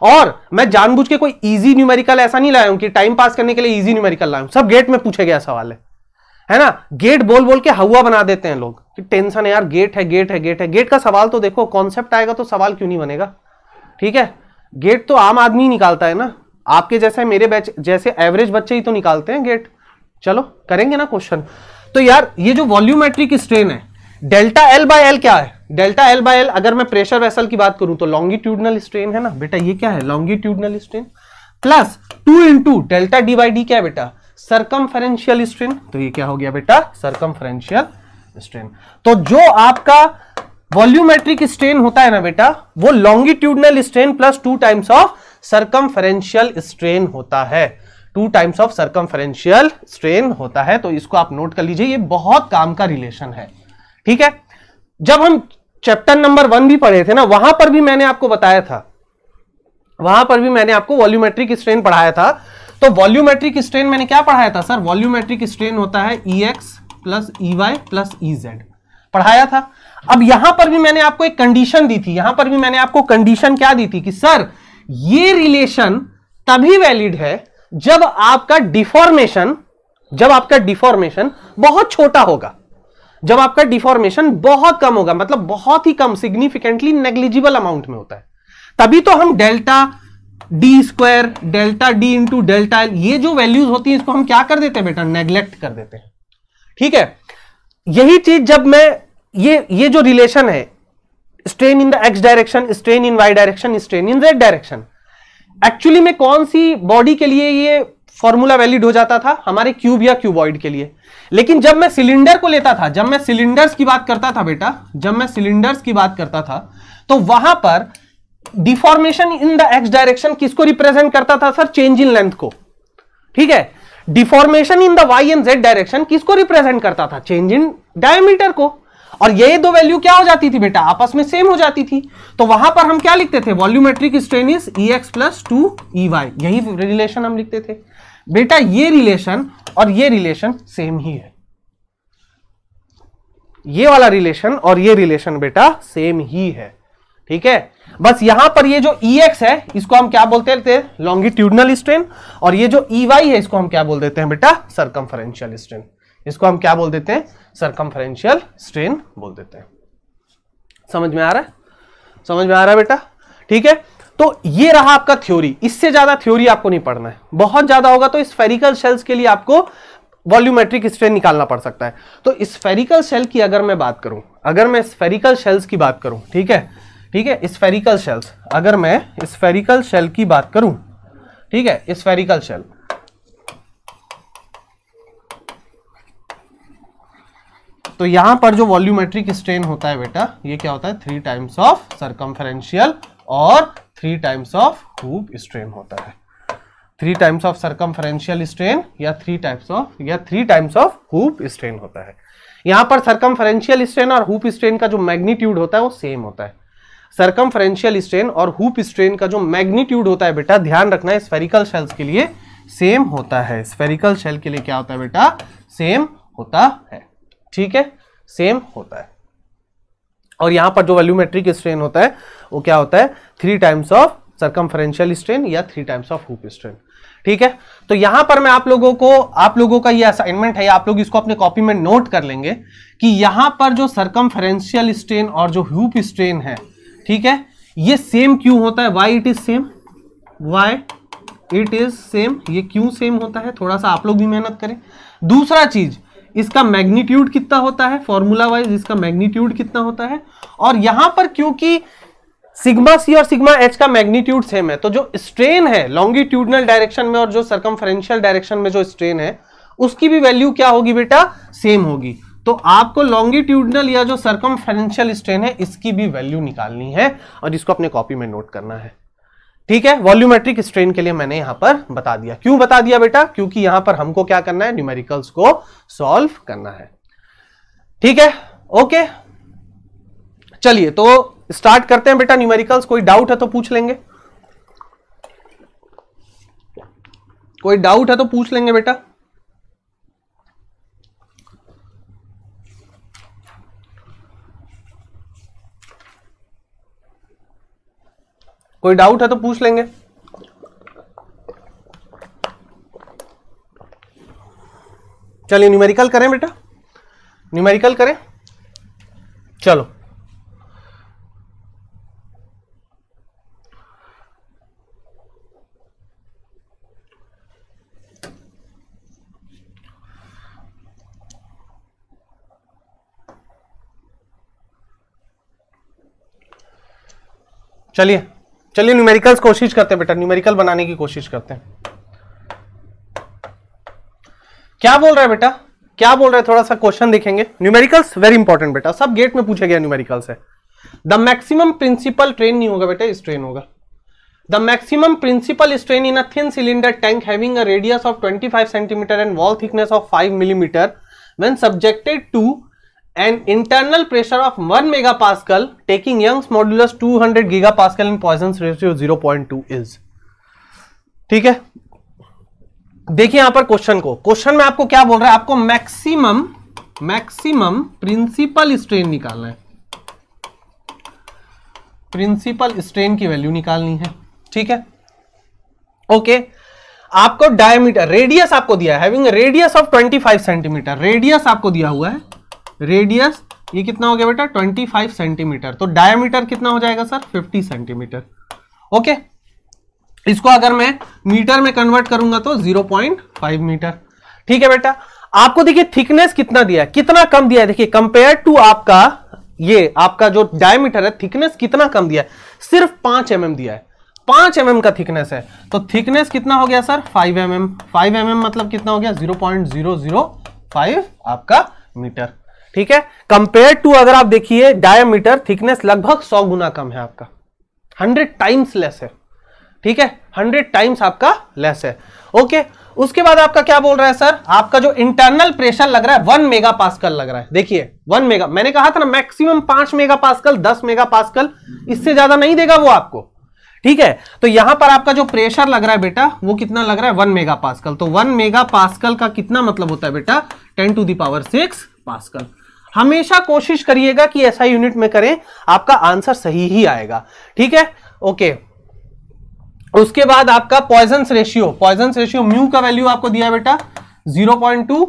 और मैं जानबूझ के कोई इजी न्यूमेरिकल ऐसा नहीं लाया हूं कि टाइम पास करने के लिए इजी न्यूमेरिकल लाया हूं सब गेट में पूछे गया सवाल है है ना गेट बोल बोल के हवा बना देते हैं लोग कि टेंशन है यार गेट है गेट है गेट है गेट का सवाल तो देखो कॉन्सेप्ट आएगा तो सवाल क्यों नहीं बनेगा ठीक है गेट तो आम आदमी निकालता है ना आपके जैसे मेरे बैच जैसे एवरेज बच्चे ही तो निकालते हैं गेट चलो करेंगे ना क्वेश्चन तो यार ये जो वॉल्यूमेट्रिक स्ट्रेन है डेल्टा एल बाय एल क्या है डेल्टा एल बाय एल अगर मैं प्रेशर वेसल की बात करूं तो लॉन्गिट्यूडनल स्ट्रेन है ना बेटा ये क्या है longitudinal strain plus two into delta D by D क्या है बेटा सरकमफेरेंशियल स्ट्रेन तो ये क्या हो गया बेटा सरकमफेरेंशियल स्ट्रेन तो जो आपका वॉल्यूमेट्रिक स्ट्रेन होता है ना बेटा वो longitudinal strain plus two times of circumferential strain होता है two times of circumferential strain होता है तो इसको आप नोट कर लीजिए ये बहुत काम का रिलेशन है ठीक है जब हम चैप्टर नंबर वन भी पढ़े थे ना वहां पर भी मैंने आपको बताया था वहां पर भी मैंने आपको वॉल्यूमेट्रिक स्ट्रेन पढ़ाया था तो वॉल्यूमेट्रिक स्ट्रेन मैंने क्या पढ़ाया था सर वॉल्यूमेट्रिक स्ट्रेन होता है E X plus E Y plus E Z पढ़ाया था अब यहां पर भी मैंने आपको एक कंडीशन दी थी यहां पर भी मैंने आपको कंडीशन क्या दी थी कि सर ये रिलेशन तभी वैलिड है जब आपका डिफॉर्मेशन जब आपका डिफॉर्मेशन बहुत छोटा होगा जब आपका डिफॉर्मेशन बहुत कम होगा मतलब बहुत ही कम सिग्निफिकेंटली नेग्लिजिबल अमाउंट में होता है तभी तो हम delta D square delta D into delta ये जो वैल्यूज होती है इसको हम क्या कर देते हैं बेटा नेग्लेक्ट कर देते हैं ठीक है यही चीज जब मैं ये ये जो रिलेशन है strain in the X direction strain in Y direction strain in red direction actually में कौन सी बॉडी के लिए ये फॉर्मूला वैलिड हो जाता था हमारे क्यूब या क्यूबॉइड के लिए लेकिन जब मैं सिलेंडर को लेता था जब मैं सिलेंडर्स की बात करता था बेटा जब मैं सिलेंडर्स की बात करता था तो वहां पर deformation in the X direction किसको रिप्रेजेंट करता था सर चेंज इन लेंथ को ठीक है deformation in the Y and Z direction किसको रिप्रेजेंट करता था चेंज इन डायमीटर को और ये दो वैल्यू क्या हो जाती थी बेटा आपस में सेम हो जाती थी तो वहां पर हम क्या लिखते थे volumetric strain is E X plus two E Y यही रिलेशन हम लिखते थे बेटा ये रिलेशन और ये रिलेशन सेम ही है ये वाला रिलेशन और ये रिलेशन बेटा सेम ही है ठीक है बस यहां पर ये जो ई e एक्स है इसको हम क्या बोलते हैं लॉन्गिट्यूडनल स्ट्रेन और ये जो ई e वाई है इसको हम क्या बोल देते हैं बेटा सरकमफरेंशियल स्ट्रेन इसको हम क्या बोल देते हैं सरकमफरेंशियल स्ट्रेन बोल देते हैं समझ में आ रहा है समझ में आ रहा है बेटा ठीक है तो ये रहा आपका थ्योरी इससे ज्यादा थ्योरी आपको नहीं पढ़ना है बहुत ज्यादा होगा तो स्फेरिकल सेल्स के लिए आपको वॉल्यूमेट्रिक स्ट्रेन निकालना पड़ सकता है तो स्फेरिकल शेल की अगर मैं बात करूं अगर मैं स्फेरिकल शेल्स की बात करूं ठीक है ठीक है स्फेरिकल सेल्स अगर मैं स्फेरिकल शेल की बात करूं ठीक है स्फेरिकल शेल तो यहां पर जो वॉल्यूमेट्रिक स्ट्रेन होता है बेटा ये क्या होता है थ्री टाइम्स ऑफ सरकमफरेंशियल और three times of hoop strain होता है three times of circumferential strain या थ्री टाइप्स ऑफ या three times of hoop strain होता है यहां पर सर्कमफ्रेंशियल स्ट्रेन और हुप स्ट्रेन का जो मैग्नीट्यूड होता है वो सेम होता है सर्कमफ्रेंशियल स्ट्रेन और हुप स्ट्रेन का जो मैग्नीट्यूड होता है बेटा ध्यान रखना है स्फेरिकल शेल्स के लिए सेम होता है स्फेरिकल शेल के लिए क्या होता है बेटा सेम होता है ठीक है सेम होता है और यहाँ पर जो वॉल्यूमेट्रिक स्ट्रेन होता है वो क्या होता है three times of circumferential strain या three times of hoop strain ठीक है तो यहां पर मैं आप लोगों को आप लोगों का ये असाइनमेंट है आप लोग इसको अपने कॉपी में नोट कर लेंगे कि यहां पर जो सरकमफरेंशियल स्ट्रेन और जो हुप स्ट्रेन है ठीक है ये सेम क्यों होता है why it is same why it is same ये क्यों सेम होता है थोड़ा सा आप लोग भी मेहनत करें दूसरा चीज इसका मैग्नीट्यूड कितना होता है फॉर्मूला वाइज इसका मैग्नीट्यूड कितना होता है और यहां पर क्योंकि सिग्मा सी और सिग्मा एच का मैग्नीट्यूड सेम है तो जो स्ट्रेन है लॉन्गिट्यूडनल डायरेक्शन में और जो सरकमफ्रेंशियल डायरेक्शन में जो स्ट्रेन है उसकी भी वैल्यू क्या होगी बेटा सेम होगी तो आपको लॉन्गिट्यूडनल या जो सरकमफ्रेंशियल स्ट्रेन है इसकी भी वैल्यू निकालनी है और इसको अपने कॉपी में नोट करना है ठीक है वॉल्यूमेट्रिक स्ट्रेन के लिए मैंने यहां पर बता दिया क्यों बता दिया बेटा क्योंकि यहां पर हमको क्या करना है न्यूमेरिकल्स को सॉल्व करना है ठीक है ओके चलिए तो स्टार्ट करते हैं बेटा न्यूमेरिकल्स कोई डाउट है तो पूछ लेंगे कोई डाउट है तो पूछ लेंगे बेटा कोई डाउट है तो पूछ लेंगे चलिए न्यूमेरिकल करें बेटा न्यूमेरिकल करें चलो चलिए चलिए न्यूमेरिकल्स कोशिश करते हैं बेटा न्यूमेरिकल बनाने की कोशिश करते हैं क्या बोल रहा है बेटा क्या बोल रहा है थोड़ा सा क्वेश्चन देखेंगे न्यूमेरिकल्स वेरी इंपॉर्टेंट बेटा सब गेट में पूछा गया न्यूमेरिकल्स है द मैक्सिमम प्रिंसिपल ट्रेन नहीं होगा बेटा स्ट्रेन होगा the maximum principal strain in a thin cylinder tank having a radius of 25 centimetre and wall thickness of 5 millimetre when subjected to and an internal pressure of 1 megapascal taking Young's modulus 200 Poisson ratio zero point two is ठीक है देखिए यहां पर क्वेश्चन को क्वेश्चन में आपको क्या बोल रहा है आपको मैक्सिमम मैक्सिमम प्रिंसिपल स्ट्रेन निकालना है प्रिंसिपल स्ट्रेन की वैल्यू निकालनी है ठीक है ओके okay. आपको डायमीटर रेडियस आपको दिया है radius of five centimetre radius आपको दिया हुआ है रेडियस ये कितना हो गया बेटा 25 सेंटीमीटर तो डायमीटर कितना हो जाएगा सर 50 सेंटीमीटर ओके इसको अगर मैं मीटर में कन्वर्ट करूंगा तो 0.5 मीटर ठीक है बेटा आपको देखिए थिकनेस कितना दिया है कितना कम दिया है देखिए कंपेयर टू आपका ये आपका जो डायमीटर है थिकनेस कितना कम दिया है सिर्फ पांच एम mm दिया है पांच एम mm का थिकनेस है तो थिकनेस कितना हो गया सर फाइव एम एम मतलब कितना हो गया जीरो आपका मीटर ठीक है कंपेयर टू अगर आप देखिए डायमीटर थिकनेस लगभग सौ गुना कम है आपका हंड्रेड टाइम्स लेस है ठीक है हंड्रेड टाइम्स आपका लेस है ओके उसके बाद आपका क्या बोल रहा है सर आपका जो इंटरनल प्रेशर लग रहा है वन मेगा पास्कल लग रहा है देखिए वन मेगा मैंने कहा था ना मैक्सिमम पांच मेगा पास्कल दस मेगा पास्कल इससे ज्यादा नहीं देगा वो आपको ठीक है तो यहां पर आपका जो प्रेशर लग रहा है बेटा वो कितना लग रहा है वन मेगा पास्कल तो वन मेगा पास्कल का कितना मतलब होता है बेटा ten to the power six pascal हमेशा कोशिश करिएगा कि ऐसा यूनिट में करें आपका आंसर सही ही आएगा ठीक है ओके उसके बाद आपका Poisson ratio Poisson ratio mu का वैल्यू आपको दिया बेटा 0.2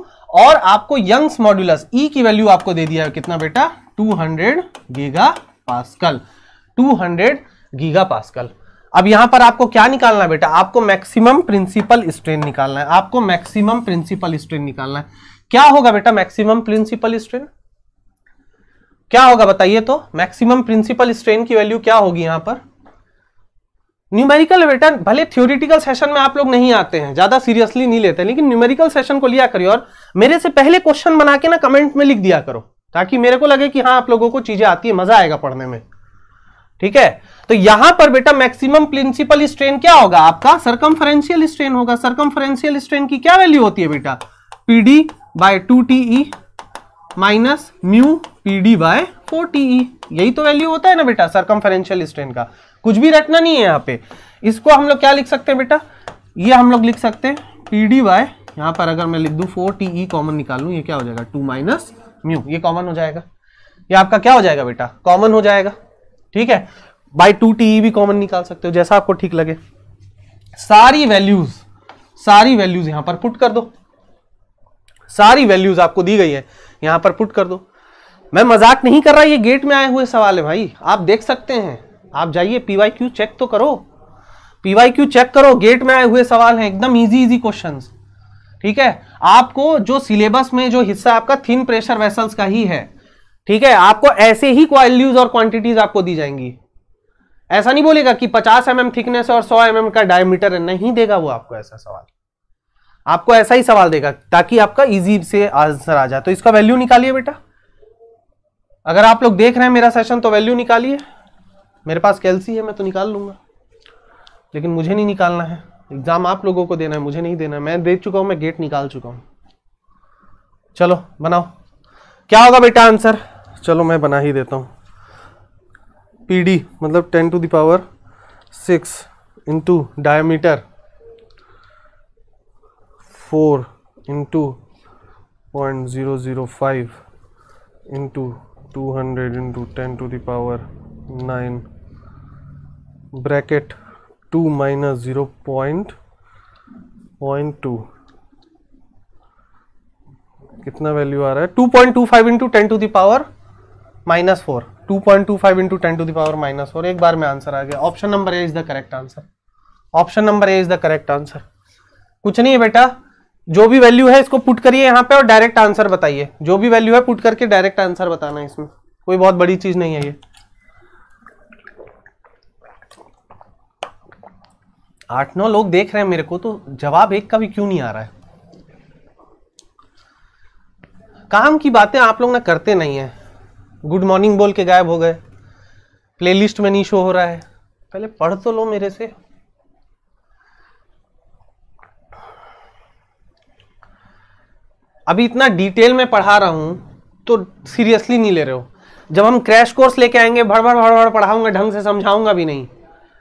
और आपको यंग्स मॉड्यूलस ई की वैल्यू आपको दे दिया है कितना बेटा 200 giga two hundred giga pascal अब यहां पर आपको क्या निकालना है बेटा आपको मैक्सिमम प्रिंसिपल स्ट्रेन निकालना है आपको मैक्सिमम प्रिंसिपल स्ट्रेन निकालना है क्या होगा बेटा मैक्सिमम प्रिंसिपल स्ट्रेन क्या होगा बताइए तो मैक्सिमम प्रिंसिपल स्ट्रेन की वैल्यू क्या होगी यहां पर न्यूमेरिकल रिटर्न भले थ्योरिटिकल सेशन में आप लोग नहीं आते हैं ज्यादा सीरियसली नहीं लेते लेकिन न्यूमेरिकल सेशन को लिया करिए और मेरे से पहले क्वेश्चन बना के ना कमेंट में लिख दिया करो ताकि मेरे को लगे कि हाँ आप लोगों को चीजें आती है मजा आएगा पढ़ने में ठीक है तो यहां पर बेटा मैक्सिमम प्रिंसिपल स्ट्रेन क्या होगा आपका सरकमफरेंशियल स्ट्रेन होगा सरकमफरेंशियल स्ट्रेन की क्या वैल्यू होती है बेटा PD by two T minus mu P D by four T E यही तो वैल्यू होता है ना बेटा सरकमफेरेंशियल स्ट्रेन का कुछ भी रटना नहीं है यहाँ पे इसको हम लोग क्या लिख सकते हैं बेटा ये हम लोग लिख सकते हैं पी डी बाय यहाँ पर अगर मैं लिख दूँ फोर टी ई कॉमन निकाल लूँ ये क्या हो जाएगा टू माइनस म्यू ये कॉमन हो जाएगा ये आपका क्या हो जाएगा बेटा कॉमन हो जाएगा ठीक है बाई टू टी ई भी कॉमन निकाल सकते हो जैसा आपको ठीक लगे सारी वैल्यूज सारी वैल्यूज यहाँ पर पुट कर दो सारी वैल्यूज आपको दी गई है यहाँ पर पुट कर दो मैं मजाक नहीं कर रहा ये गेट में आए हुए सवाल है भाई आप देख सकते हैं आप जाइए पीवाई क्यू चेक तो करो पीवाई क्यू चेक करो गेट में आए हुए सवाल हैं एकदम इजी इजी क्वेश्चन ठीक है आपको जो सिलेबस में जो हिस्सा आपका थिन प्रेशर वेसल्स का ही है ठीक है आपको ऐसे ही क्वाल्यूज और क्वांटिटीज आपको दी जाएंगी ऐसा नहीं बोलेगा कि 50 एम mm थिकनेस और 100 एम mm का डायमीटर है नहीं देगा वो आपको ऐसा सवाल आपको ऐसा ही सवाल देगा ताकि आपका इजी से आंसर आ जाए तो इसका वैल्यू निकालिए बेटा अगर आप लोग देख रहे हैं मेरा सेशन तो वैल्यू निकालिए मेरे पास कैलसी है मैं तो निकाल लूँगा लेकिन मुझे नहीं निकालना है एग्ज़ाम आप लोगों को देना है मुझे नहीं देना है मैं दे चुका हूँ मैं गेट निकाल चुका हूँ चलो बनाओ क्या होगा बेटा आंसर चलो मैं बना ही देता हूँ पी डी मतलब ten to the power six into diameter four into point zero zero five into two hundred into ten to the power nine bracket two minus zero point point two कितना वैल्यू आ रहा है two point two five into ten to the power minus four two point two five into ten to the power minus four एक बार में आंसर आ गया option number A is the correct answer option number A is the correct answer कुछ नहीं है बेटा जो भी वैल्यू है इसको पुट करिए यहाँ पे और डायरेक्ट आंसर बताइए जो भी वैल्यू है पुट करके डायरेक्ट आंसर बताना है इसमें कोई बहुत बड़ी चीज नहीं है ये आठ नौ लोग देख रहे हैं मेरे को तो जवाब एक का भी क्यों नहीं आ रहा है काम की बातें आप लोग ना करते नहीं है गुड मॉर्निंग बोल के गायब हो गए प्लेलिस्ट में नहीं शो हो रहा है पहले पढ़ तो लो मेरे से अभी इतना डिटेल में पढ़ा रहा हूँ तो सीरियसली नहीं ले रहे हो जब हम क्रैश कोर्स लेके आएंगे भड़बड़ भड़बड़ पढ़ाऊंगा ढंग से समझाऊंगा भी नहीं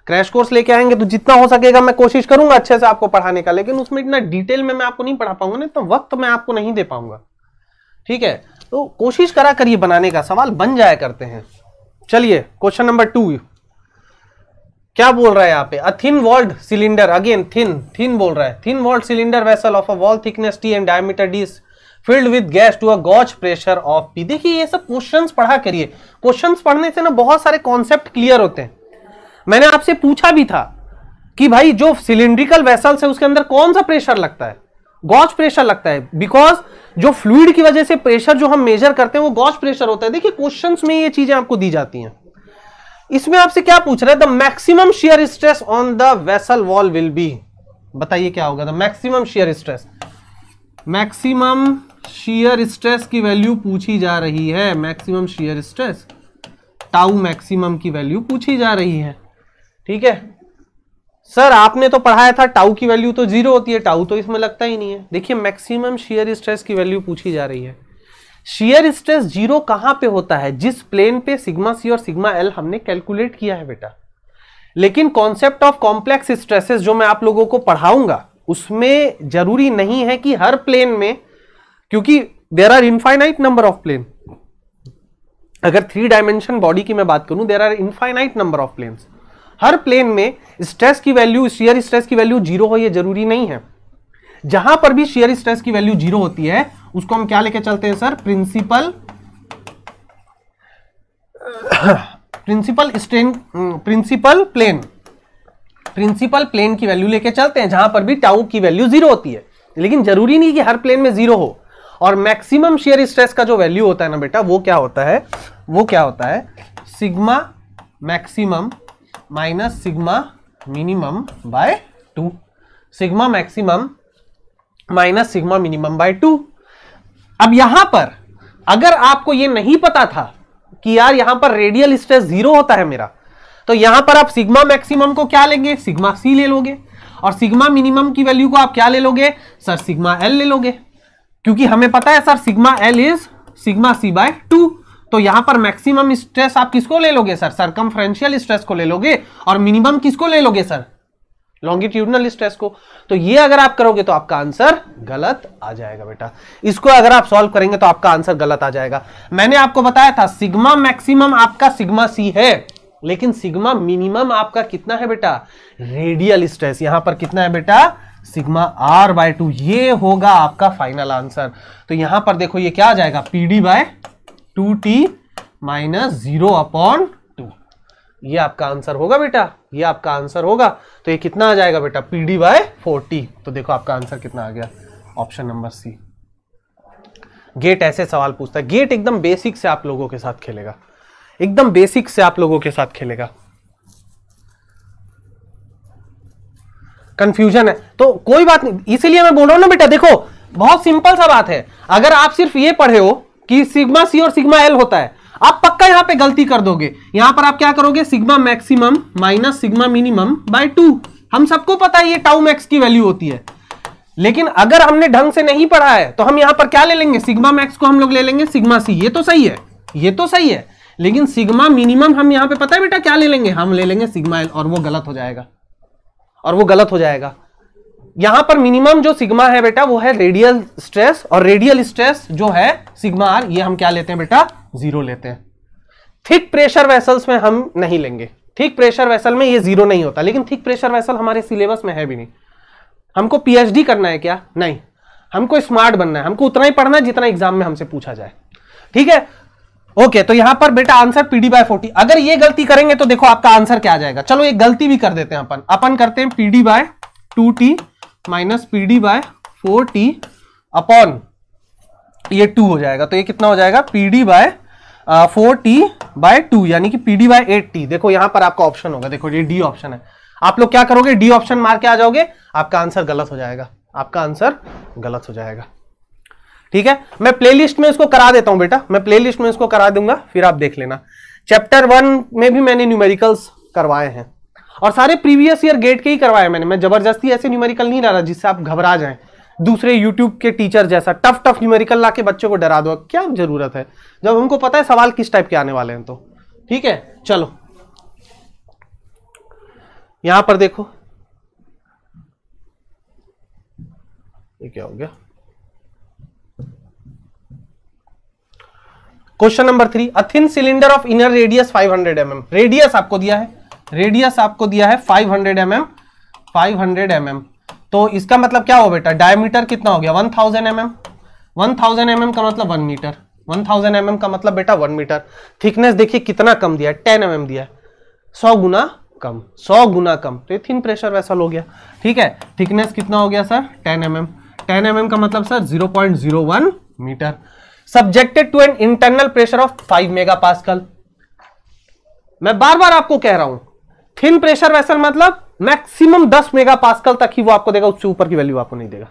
क्रैश कोर्स लेके आएंगे तो जितना हो सकेगा मैं कोशिश करूंगा अच्छे से आपको पढ़ाने का लेकिन उसमें इतना डिटेल में मैं आपको नहीं पढ़ा पाऊंगा ना इतना तो वक्त मैं आपको नहीं दे पाऊंगा ठीक है तो कोशिश करा करिए बनाने का सवाल बन जाया करते हैं चलिए क्वेश्चन नंबर टू क्या बोल रहा है यहाँ पे a thin walled cylinder again thin thin बोल रहा है thin walled cylinder vessel of a wall thickness T and diameter D filled with gas to a gauge pressure of P देखिए ये सब क्वेश्चंस पढ़ा करिए क्वेश्चंस पढ़ने से ना बहुत सारे कॉन्सेप्ट क्लियर होते हैं मैंने आपसे पूछा भी था कि भाई जो सिलिंड्रिकल वेसल्स है उसके अंदर कौन सा प्रेशर लगता है गॉच प्रेशर लगता है बिकॉज जो फ्लूड की वजह से प्रेशर जो हम मेजर करते हैं वो गॉच प्रेशर होता है देखिए क्वेश्चंस में ये चीजें आपको दी जाती हैं इसमें आपसे क्या पूछ रहा है the maximum shear stress on the vessel wall will be बताइए क्या होगा the maximum shear stress maximum shear stress की वैल्यू पूछी जा रही है maximum shear stress tau maximum की वैल्यू पूछी जा रही है ठीक है सर आपने तो पढ़ाया था टाउ की वैल्यू तो जीरो होती है टाउ तो इसमें लगता ही नहीं है देखिए मैक्सिमम शेयर स्ट्रेस की वैल्यू पूछी जा रही है शेयर स्ट्रेस जीरो कहां पे होता है जिस प्लेन पे सिग्मा सी और सिग्मा एल हमने कैलकुलेट किया है बेटा लेकिन कॉन्सेप्ट ऑफ कॉम्प्लेक्स स्ट्रेसेस जो मैं आप लोगों को पढ़ाऊंगा उसमें जरूरी नहीं है कि हर प्लेन में क्योंकि there are infinite number of plane अगर थ्री डायमेंशन बॉडी की मैं बात करूं there are infinite number of plane हर प्लेन में स्ट्रेस की वैल्यू शेयर स्ट्रेस की वैल्यू जीरो हो यह जरूरी नहीं है जहां पर भी शेयर स्ट्रेस की वैल्यू जीरो होती है उसको हम क्या लेके चलते हैं sir principal principal strain principal plane principal plane की वैल्यू लेके चलते हैं जहां पर भी टाउ की वैल्यू जीरो होती है लेकिन जरूरी नहीं कि हर प्लेन में जीरो हो और मैक्सिमम शेयर स्ट्रेस का जो वैल्यू होता है ना बेटा वो क्या होता है वो क्या होता है sigma maximum minus sigma minimum by two sigma maximum minus sigma minimum by two अब यहां पर अगर आपको ये नहीं पता था कि यार यहां पर रेडियल स्ट्रेस जीरो होता है मेरा तो यहां पर आप सिग्मा मैक्सिमम को क्या लेंगे सिग्मा सी ले लोगे और सिग्मा मिनिमम की वैल्यू को आप क्या ले लोगे सर सिग्मा एल ले लोगे क्योंकि हमें पता है sir sigma L is sigma C by two तो यहां पर मैक्सिमम स्ट्रेस आप किसको ले लोगे सर सरकमफ्रेंशियल स्ट्रेस को ले लोगे और मिनिमम किसको ले लोगे सर लॉन्गिट्यूडनल स्ट्रेस को तो ये अगर आप करोगे तो आपका आंसर गलत आ जाएगा बेटा इसको अगर आप सॉल्व करेंगे तो आपका आंसर गलत आ जाएगा मैंने आपको बताया था सिग्मा मैक्सिमम आपका सिग्मा सी है लेकिन सिग्मा मिनिमम आपका कितना है बेटा रेडियल स्ट्रेस यहां पर कितना है बेटा सिग्मा आर बाय टू ये होगा आपका फाइनल आंसर तो यहां पर देखो ये क्या आ जाएगा P D by two T minus zero upon two ये आपका आंसर होगा बेटा ये आपका आंसर होगा तो ये कितना आ जाएगा बेटा पी डी बाय फोर्टी तो देखो आपका आंसर कितना आ गया ऑप्शन नंबर सी गेट ऐसे सवाल पूछता है गेट एकदम बेसिक से आप लोगों के साथ खेलेगा एकदम बेसिक से आप लोगों के साथ खेलेगा कंफ्यूजन है तो कोई बात नहीं इसीलिए मैं बोल रहा हूँ ना बेटा देखो बहुत सिंपल सा बात है अगर आप सिर्फ ये पढ़े हो कि सिग्मा सी और सिग्मा एल होता है आप पक्का यहां पे गलती कर दोगे यहां पर आप क्या करोगे sigma maximum minus sigma minimum by two हम सबको पता है ये टाउ मैक्स की वैल्यू होती है लेकिन अगर हमने ढंग से नहीं पढ़ा है तो हम यहाँ पर क्या ले लेंगे सिग्मा मैक्स को हम लोग ले लेंगे सिग्मा सी ये तो सही है ये तो सही है लेकिन सिग्मा मिनिमम हम यहाँ पे पता है बेटा क्या ले लेंगे हम ले लेंगे सिग्मा एल और वो गलत हो जाएगा और वो गलत हो जाएगा यहां पर मिनिमम जो सिग्मा है बेटा वो है रेडियल स्ट्रेस और रेडियल स्ट्रेस जो है सिग्मा आर ये हम क्या लेते हैं बेटा जीरो लेते हैं थिक प्रेशर वेसल्स में हम नहीं लेंगे थिक प्रेशर वेसल में ये जीरो नहीं होता लेकिन थिक प्रेशर वेसल हमारे सिलेबस में है भी नहीं हमको पीएचडी करना है क्या नहीं हमको स्मार्ट बनना है हमको उतना ही पढ़ना है जितना एग्जाम में हमसे पूछा जाए ठीक है ओके तो यहां पर बेटा आंसर पीडी बाय फोर्टी अगर ये गलती करेंगे तो देखो आपका आंसर क्या आ जाएगा चलो एक गलती भी कर देते हैं अपन अपन करते हैं PD by two T minus PD by four T upon ये टू हो जाएगा तो ये कितना हो जाएगा PD by four T by two यानी कि पीडी बाय एट टी देखो यहां पर आपका ऑप्शन होगा देखो ये डी ऑप्शन है आप लोग क्या करोगे डी ऑप्शन मार के आ जाओगे आपका आंसर गलत हो जाएगा आपका आंसर गलत हो जाएगा ठीक है मैं प्लेलिस्ट में इसको करा देता हूं बेटा मैं प्लेलिस्ट में इसको करा दूंगा फिर आप देख लेना चैप्टर वन में भी मैंने न्यूमेरिकल्स करवाए हैं और सारे प्रीवियस ईयर गेट के ही करवाए मैंने मैं जबरदस्ती ऐसे न्यूमेरिकल नहीं डाला जिससे आप घबरा जाए दूसरे यूट्यूब के टीचर जैसा टफ टफ न्यूमेरिकल ला के बच्चों को डरा दो क्या जरूरत है जब हमको पता है सवाल किस टाइप के आने वाले हैं तो ठीक है चलो यहां पर देखो ये क्या हो गया question number three a thin cylinder of inner radius 500 hundred mm. Radius आपको दिया है रेडियस आपको दिया है 500 हंड्रेड mm, 500 हंड्रेड mm. तो इसका मतलब क्या हो बेटा डायमीटर कितना हो गया 1000 थाउजेंड mm. 1000 थाउजेंड mm का मतलब वन मीटर 1000 थाउजेंड mm का मतलब बेटा वन मीटर थिकनेस देखिए कितना कम दिया है टेन एम दिया है सौ गुना कम सौ गुना कम तो ये थिन प्रेशर वैसा हो गया ठीक है थिकनेस कितना हो गया sir ten M M ten M का मतलब sir zero point zero one metre subjected to an internal pressure of 5 megapascal मैं बार बार आपको कह रहा हूं थिन प्रेशर वेसल मतलब मैक्सिमम 10 मेगापास्कल तक ही वो आपको देगा उससे ऊपर की वैल्यू आपको नहीं देगा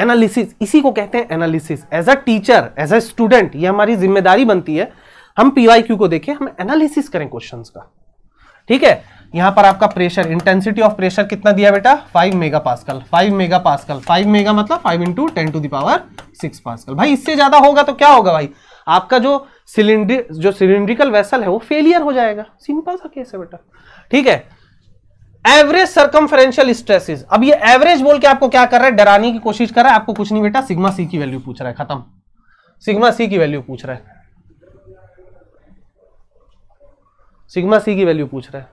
एनालिसिस इसी को कहते हैं analysis as a teacher as a student ये हमारी जिम्मेदारी बनती है हम पीवाईक्यू को देखें हम एनालिसिस करें क्वेश्चंस का ठीक है यहां पर आपका प्रेशर इंटेंसिटी ऑफ प्रेशर कितना दिया बेटा five megapascal five megapascal five mega मतलब five into ten to the power six pascal भाई इससे ज्यादा होगा तो क्या होगा भाई आपका जो सिलिंड्री जो सिलेंड्रिकल वेसल है वो फेलियर हो जाएगा सिंपल सा केस है बेटा ठीक है एवरेज सर्कमफरेंशियल स्ट्रेसेस अब ये एवरेज बोल के आपको क्या कर रहा है डराने की कोशिश कर रहा है आपको कुछ नहीं बेटा सिग्मा सी की वैल्यू पूछ रहा है खत्म सिग्मा सी की वैल्यू पूछ रहा है सिग्मा सी की वैल्यू पूछ रहा है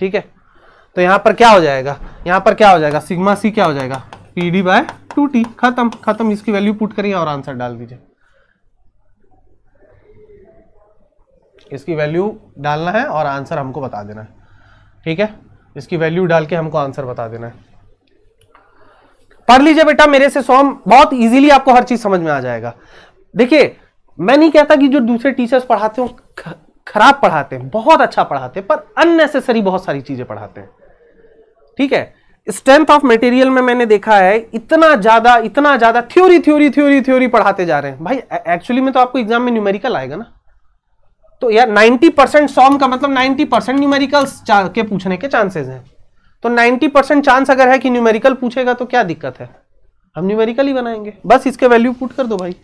ठीक है तो यहां पर क्या हो जाएगा यहां पर क्या हो जाएगा सिग्मा सी क्या हो जाएगा P D by two T खत्म खत्म इसकी वैल्यू पुट करिए और आंसर डाल दीजिए इसकी वैल्यू डालना है और आंसर हमको बता देना है ठीक है इसकी वैल्यू डाल के हमको आंसर बता देना है पढ़ लीजिए बेटा मेरे से सोम बहुत इजीली आपको हर चीज समझ में आ जाएगा देखिए मैं नहीं कहता कि जो दूसरे टीचर्स पढ़ाते हो खराब पढ़ाते हैं बहुत अच्छा पढ़ाते हैं पर अननेसेसरी बहुत सारी चीजें पढ़ाते हैं ठीक है स्ट्रेंथ ऑफ मटेरियल में मैंने देखा है इतना ज्यादा इतना ज्यादा थ्योरी थ्योरी थ्योरी थ्योरी पढ़ाते जा रहे हैं भाई एक्चुअली में तो आपको एग्जाम में न्यूमेरिकल आएगा ना तो यार 90 परसेंट सॉम का मतलब 90 परसेंट न्यूमेरिकल के पूछने के चांसेस हैं तो 90 परसेंट चांस अगर है कि न्यूमेरिकल पूछेगा तो क्या दिक्कत है हम न्यूमेरिकल ही बनाएंगे बस इसके वैल्यू पुट कर दो भाई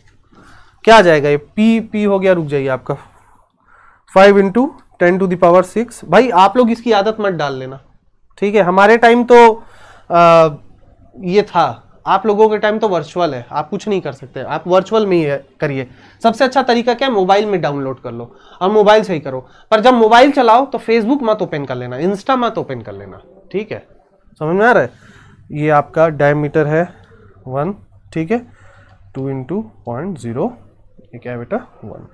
क्या आ जाएगा ये पी पी हो गया रुक जाइए आपका five into ten to the power six भाई आप लोग इसकी आदत मत डाल लेना ठीक है हमारे टाइम तो आ, ये था आप लोगों के टाइम तो वर्चुअल है आप कुछ नहीं कर सकते आप वर्चुअल में ही करिए सबसे अच्छा तरीका क्या है मोबाइल में डाउनलोड कर लो और मोबाइल से ही करो पर जब मोबाइल चलाओ तो फेसबुक मत ओपन कर लेना इंस्टा मत ओपन कर लेना ठीक है समझ में आ रहा है ये आपका डायमीटर है वन ठीक है टू इंटू पॉइंट ज़ीरो क्या बेटा वन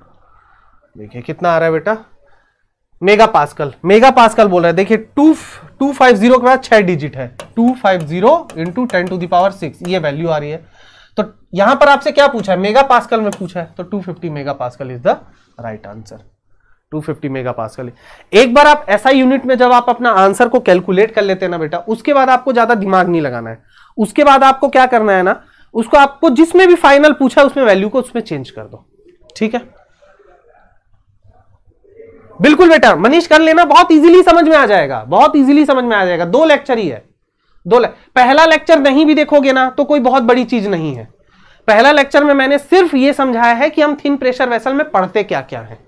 देखिए कितना आ रहा है बेटा मेगा पास्कल मेगा पास्कल बोल रहा है देखिए टू टू फाइव जीरो के बाद छह डिजिट है two five zero into ten to the power six ये वैल्यू आ रही है तो यहां पर आपसे क्या पूछा है मेगा पास्कल में पूछा है तो two fifty megapascal is the right answer 250 megapascal एक बार आप ऐसा यूनिट में जब आप अपना आंसर को कैलकुलेट कर लेते हैं ना बेटा उसके बाद आपको ज्यादा दिमाग नहीं लगाना है उसके बाद आपको क्या करना है ना उसको आपको जिसमें भी फाइनल पूछा उसमें वैल्यू को उसमें चेंज कर दो ठीक है बिल्कुल बेटा मनीष कर लेना बहुत इजीली समझ में आ जाएगा बहुत इजीली समझ में आ जाएगा दो लेक्चर ही है दो ले... पहला लेक्चर नहीं भी देखोगे ना तो कोई बहुत बड़ी चीज नहीं है पहला लेक्चर में मैंने सिर्फ ये समझाया है कि हम थिन प्रेशर वेसल में पढ़ते क्या क्या है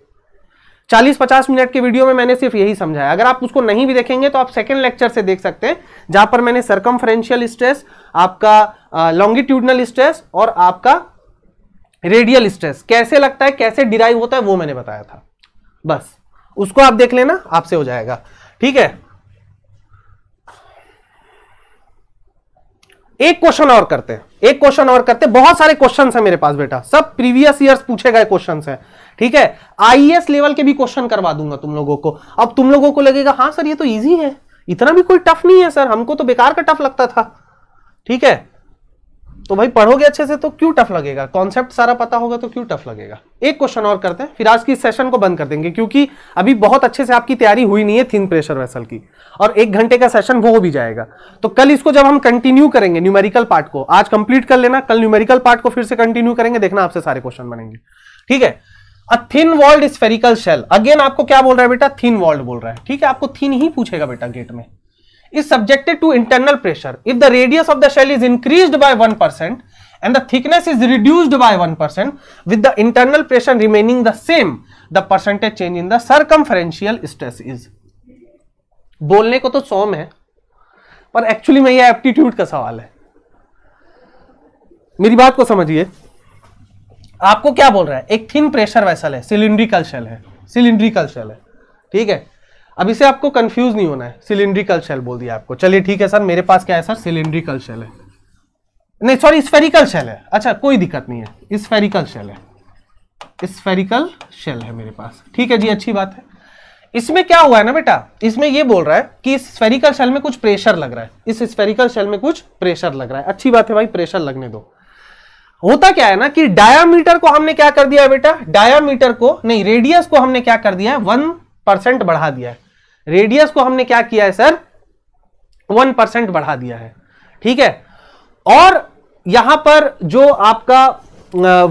चालीस पचास मिनट के वीडियो में मैंने सिर्फ यही समझाया अगर आप उसको नहीं भी देखेंगे तो आप सेकेंड लेक्चर से देख सकते हैं जहां पर मैंने सरकमफ्रेंशियल स्ट्रेस आपका लॉन्गिट्यूडनल स्ट्रेस और आपका रेडियल स्ट्रेस कैसे लगता है कैसे डिराइव होता है वो मैंने बताया था बस उसको आप देख लेना आपसे हो जाएगा ठीक है एक क्वेश्चन और करते हैं एक क्वेश्चन और करते हैं बहुत सारे क्वेश्चन है मेरे पास बेटा सब प्रीवियस ईयर्स पूछे गए क्वेश्चन है ठीक है आईएएस लेवल e के भी क्वेश्चन करवा दूंगा तुम लोगों को अब तुम लोगों को लगेगा हाँ सर ये तो ईजी है इतना भी कोई टफ नहीं है सर हमको तो बेकार का टफ लगता था ठीक है तो भाई पढ़ोगे अच्छे से तो क्यों टफ लगेगा कॉन्सेप्ट सारा पता होगा तो क्यों टफ लगेगा एक क्वेश्चन और करते हैं फिर आज की सेशन को बंद कर देंगे क्योंकि अभी बहुत अच्छे से आपकी तैयारी हुई नहीं है थिन प्रेशर वेसल की और एक घंटे का सेशन वो हो भी जाएगा तो कल इसको जब हम कंटिन्यू करेंगे न्यूमेरिकल पार्ट को आज कंप्लीट कर लेना कल न्यूमेरिकल पार्ट को फिर से कंटिन्यू करेंगे देखना आपसे सारे क्वेश्चन बनेंगे ठीक है a thin walled spherical shell again आपको क्या बोल रहा है बेटा थिन वॉल्ड बोल रहा है ठीक है आपको थिन ही पूछेगा बेटा गेट में is subjected to internal pressure. If the radius of the shell is increased by 1% and the thickness is reduced by 1%, with the internal pressure remaining the same, the percentage change in the circumferential stress is. बोलने को तो सौ में पर एक्चुअली में ये एप्टीट्यूड का सवाल है मेरी बात को समझिए आपको क्या बोल रहा है एक थिन प्रेशर वेसल है सिलिंड्रिकल शेल है सिलिंड्रिकल शेल है ठीक है अब इसे आपको कंफ्यूज नहीं होना है सिलिंड्रिकल शेल बोल दिया आपको चलिए ठीक है सर मेरे पास क्या है सर सिलिंड्रिकल शेल है नहीं सॉरी स्फेरिकल शेल है अच्छा कोई दिक्कत नहीं है स्फेरिकल शेल है स्फेरिकल शेल है मेरे पास ठीक है जी अच्छी बात है इसमें क्या हुआ है ना बेटा इसमें यह बोल रहा है कि इस स्फेरिकल शेल में कुछ प्रेशर लग रहा है इस स्फेरिकल शेल में कुछ प्रेशर लग रहा है अच्छी बात है भाई प्रेशर लगने दो होता क्या है ना कि डायामीटर को हमने क्या कर दिया है बेटा डायामीटर को नहीं रेडियस को हमने क्या कर दिया है वन परसेंट बढ़ा दिया है रेडियस को हमने क्या किया है सर वन परसेंट बढ़ा दिया है ठीक है और यहां पर जो आपका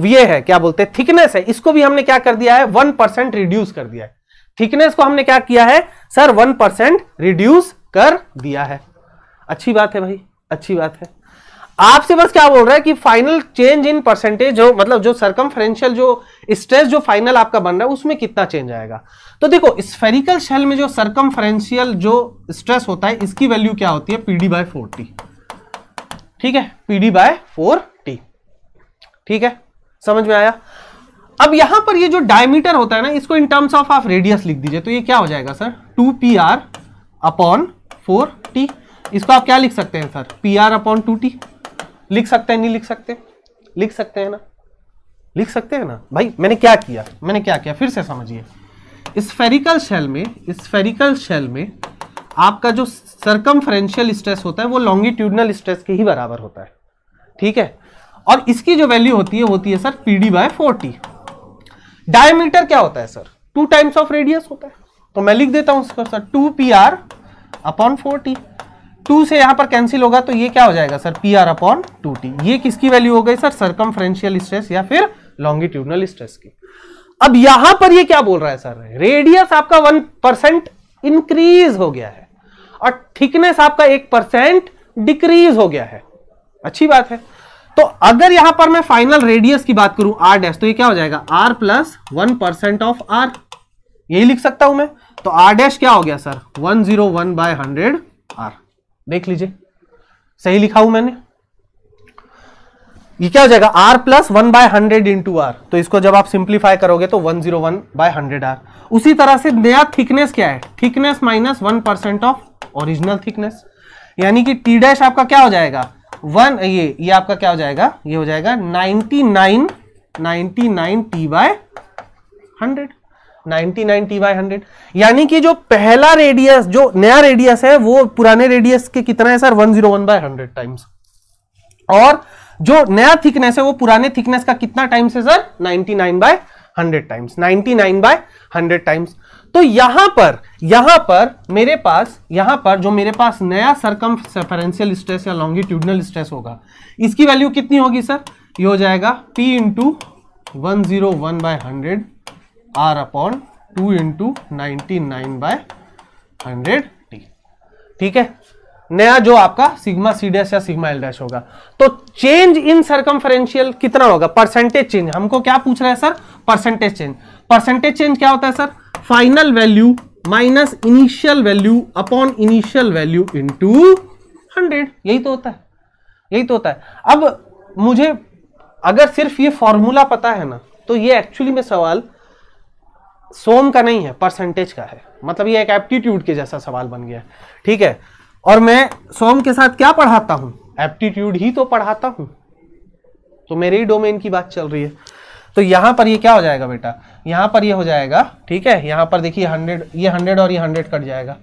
वीए है क्या बोलते हैं थिकनेस है इसको भी हमने क्या कर दिया है वन परसेंट रिड्यूस कर दिया है थिकनेस को हमने क्या किया है सर वन परसेंट रिड्यूस कर दिया है अच्छी बात है भाई अच्छी बात है आपसे बस क्या बोल रहा है कि फाइनल चेंज इन परसेंटेज जो मतलब जो सरकम जो स्ट्रेस जो फाइनल आपका बन रहा है उसमें कितना चेंज आएगा तो देखो स्फेरिकल शेल में जो सरकम जो स्ट्रेस होता है इसकी वैल्यू क्या होती है पीडी बाय फोर टी ठीक है पीडी बाय फोर टी ठीक है समझ में आया अब यहां पर ये जो डायमीटर होता है ना इसको इन टर्म्स ऑफ आप रेडियस लिख दीजिए तो ये क्या हो जाएगा sir two P R upon four T इसको आप क्या लिख सकते हैं sir P R upon two T लिख सकते हैं नहीं लिख सकते लिख सकते हैं ना लिख सकते हैं ना भाई मैंने क्या किया मैंने क्या किया फिर से समझिए स्फेरिकल शेल में स्फेरिकल शेल में आपका जो सरकम स्ट्रेस होता है वो लॉन्गिट्यूडनल स्ट्रेस के ही बराबर होता है ठीक है और इसकी जो वैल्यू होती है होती है sir P D by four T diameter क्या होता है sir two times of radius होता है तो मैं लिख देता हूं sir two P R upon four T two से यहाँ पर कैंसिल होगा तो ये क्या हो जाएगा sir P R upon two T ये किसकी वैल्यू हो गई सर सरकम स्ट्रेस या फिर लॉन्गिट्यूडनल स्ट्रेस की अब यहां पर ये क्या बोल रहा है सर रेडियस आपका वन परसेंट इंक्रीज हो गया है और थिकनेस आपका एक परसेंट डिक्रीज हो गया है अच्छी बात है तो अगर यहां पर मैं फाइनल रेडियस की बात करूं आर डैश तो ये क्या हो जाएगा R plus one percent of R यही लिख सकता हूं मैं तो आर डैश क्या हो गया sir one zero one by hundred R देख लीजिए सही लिखा हूं मैंने ये क्या हो जाएगा r plus one by hundred into R तो इसको जब आप सिंप्लीफाई करोगे तो one zero one by hundred R उसी तरह से नया थिकनेस क्या है thickness minus one percent of original thickness यानी कि टी डैश आपका क्या हो जाएगा वन ये ये आपका क्या हो जाएगा ये हो जाएगा nine ninety nine T by hundred ninety nine hundred यानी कि जो पहला रेडियस जो नया रेडियस है वो पुराने रेडियस के कितना है sir one zero one by hundred times और जो नया थिकनेस है वो पुराने थिकनेस का कितना टाइम्स है sir 99 by hundred times 99 by hundred times तो यहां पर यहां पर मेरे पास यहां पर जो मेरे पास नया सरकम सेफरेंशियल स्ट्रेस या लॉन्गिट्यूडनल स्ट्रेस होगा इसकी वैल्यू कितनी होगी सर ये हो जाएगा P into one zero one by hundred R upon two into ninety nine by hundred T ठीक है नया जो आपका सिग्मा सी डैश या सिग्मा एल डैश होगा तो चेंज इन सरकमफरेंशियल कितना होगा परसेंटेज चेंज हमको क्या पूछ रहा है sir percentage change percentage change क्या होता है sir final value minus initial value upon initial value into hundred यही तो होता है यही तो होता है अब मुझे अगर सिर्फ ये फॉर्मूला पता है ना तो ये एक्चुअली में सवाल सोम का नहीं है परसेंटेज का है मतलब ये एक एप्टीट्यूड के जैसा सवाल बन गया ठीक है और मैं सोम के साथ क्या पढ़ाता हूँ एप्टीट्यूड ही तो पढ़ाता हूँ तो मेरे ही डोमेन की बात चल रही है तो यहाँ पर ये क्या हो जाएगा बेटा यहाँ पर ये हो जाएगा ठीक है यहाँ पर देखिए हंड्रेड ये हंड्रेड और ये हंड्रेड कट जाएगा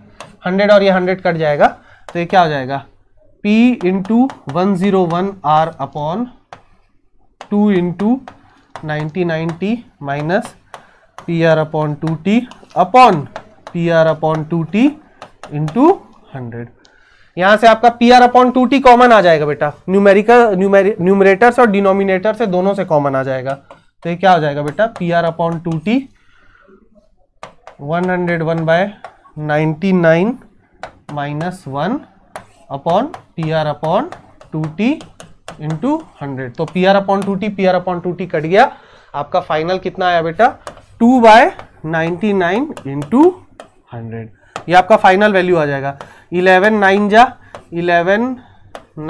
हंड्रेड और ये हंड्रेड कट जाएगा तो ये क्या हो जाएगा P into one zero one R upon two into ninety ninety minus P R upon two T upon P R upon two T into hundred यहां से आपका P R upon two T common आ जाएगा बेटा न्यूमेरिकल न्यूमरेटर्स और डिनोमिनेटर से दोनों से कॉमन आ जाएगा तो ये क्या हो जाएगा बेटा P R upon two T one hundred one by ninety nine minus one upon P R upon two T into hundred तो P R upon two T P R upon two T cut गया आपका फाइनल कितना आया बेटा two by ninety nine into hundred ये आपका फाइनल वैल्यू आ जाएगा इलेवन नाइन जा इलेवन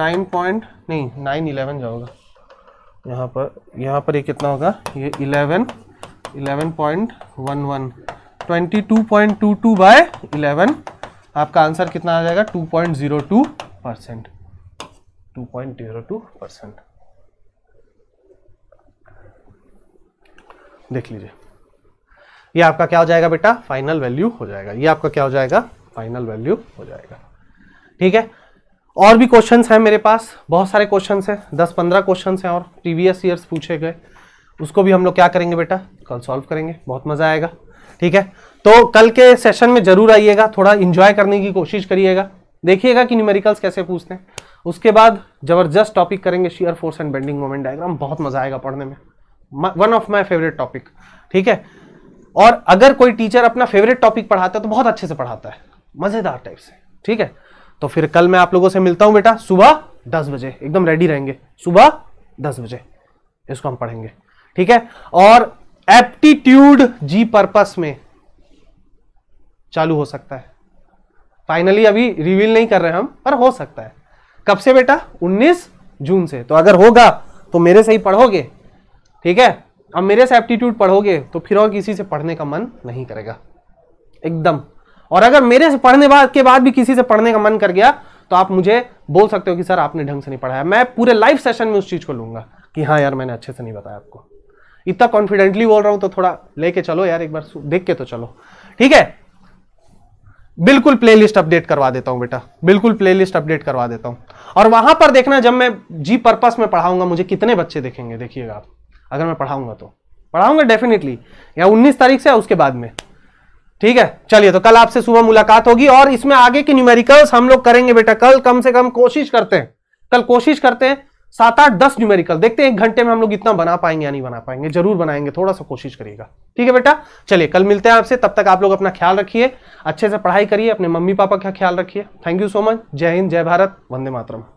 नाइन पॉइंट नहीं नाइन इलेवन जाओगा यहाँ पर यहाँ पर ये कितना होगा ये eleven eleven point one one twenty two point two two by eleven आपका आंसर कितना आ जाएगा two point zero two percent two point zero two percent देख लीजिए ये आपका क्या हो जाएगा बेटा फाइनल वैल्यू हो जाएगा ये आपका क्या हो जाएगा फाइनल वैल्यू हो जाएगा ठीक है और भी क्वेश्चन हैं मेरे पास बहुत सारे क्वेश्चन हैं दस पंद्रह क्वेश्चन हैं और प्रीवियस ईयर्स पूछे गए उसको भी हम लोग क्या करेंगे बेटा कल सॉल्व करेंगे बहुत मज़ा आएगा ठीक है तो कल के सेशन में जरूर आइएगा थोड़ा इंजॉय करने की कोशिश करिएगा देखिएगा कि न्यूमेरिकल्स कैसे पूछते हैं उसके बाद जबरदस्त टॉपिक करेंगे shear force and bending moment diagram बहुत मज़ा आएगा पढ़ने में one of my favourite topic ठीक है और अगर कोई टीचर अपना फेवरेट टॉपिक पढ़ाता है तो बहुत अच्छे से पढ़ाता है मजेदार टाइप से ठीक है तो फिर कल मैं आप लोगों से मिलता हूं बेटा सुबह दस बजे एकदम रेडी रहेंगे सुबह दस बजे इसको हम पढ़ेंगे ठीक है और एप्टीट्यूड जी पर्पस में चालू हो सकता है फाइनली अभी रिवील नहीं कर रहे हम पर हो सकता है कब से बेटा 19 जून से तो अगर होगा तो मेरे से ही पढ़ोगे ठीक है अब मेरे से एप्टीट्यूड पढ़ोगे तो फिर और किसी से पढ़ने का मन नहीं करेगा एकदम और अगर मेरे से पढ़ने बाद के बाद भी किसी से पढ़ने का मन कर गया तो आप मुझे बोल सकते हो कि सर आपने ढंग से नहीं पढ़ाया मैं पूरे लाइव सेशन में उस चीज़ को लूँगा कि हाँ यार मैंने अच्छे से नहीं बताया आपको इतना कॉन्फिडेंटली बोल रहा हूँ तो थोड़ा लेके चलो यार एक बार देख के तो चलो ठीक है बिल्कुल प्लेलिस्ट अपडेट करवा देता हूँ बेटा बिल्कुल प्लेलिस्ट अपडेट करवा देता हूँ और वहां पर देखना जब मैं जी पर्पस में पढ़ाऊंगा मुझे कितने बच्चे देखेंगे देखिएगा आप अगर मैं पढ़ाऊंगा तो पढ़ाऊंगा डेफिनेटली या 19 तारीख से उसके बाद में ठीक है चलिए तो कल आपसे सुबह मुलाकात होगी और इसमें आगे की न्यूमेरिकल्स हम लोग करेंगे बेटा कल कम से कम कोशिश करते हैं कल कोशिश करते हैं सात आठ दस न्यूमेरिकल देखते हैं एक घंटे में हम लोग इतना बना पाएंगे या नहीं बना पाएंगे जरूर बनाएंगे थोड़ा सा कोशिश करिएगा ठीक है बेटा चलिए कल मिलते हैं आपसे तब तक आप लोग अपना ख्याल रखिए अच्छे से पढ़ाई करिए अपने मम्मी पापा का ख्याल रखिए थैंक यू सो मच जय हिंद जय भारत वंदे मातरम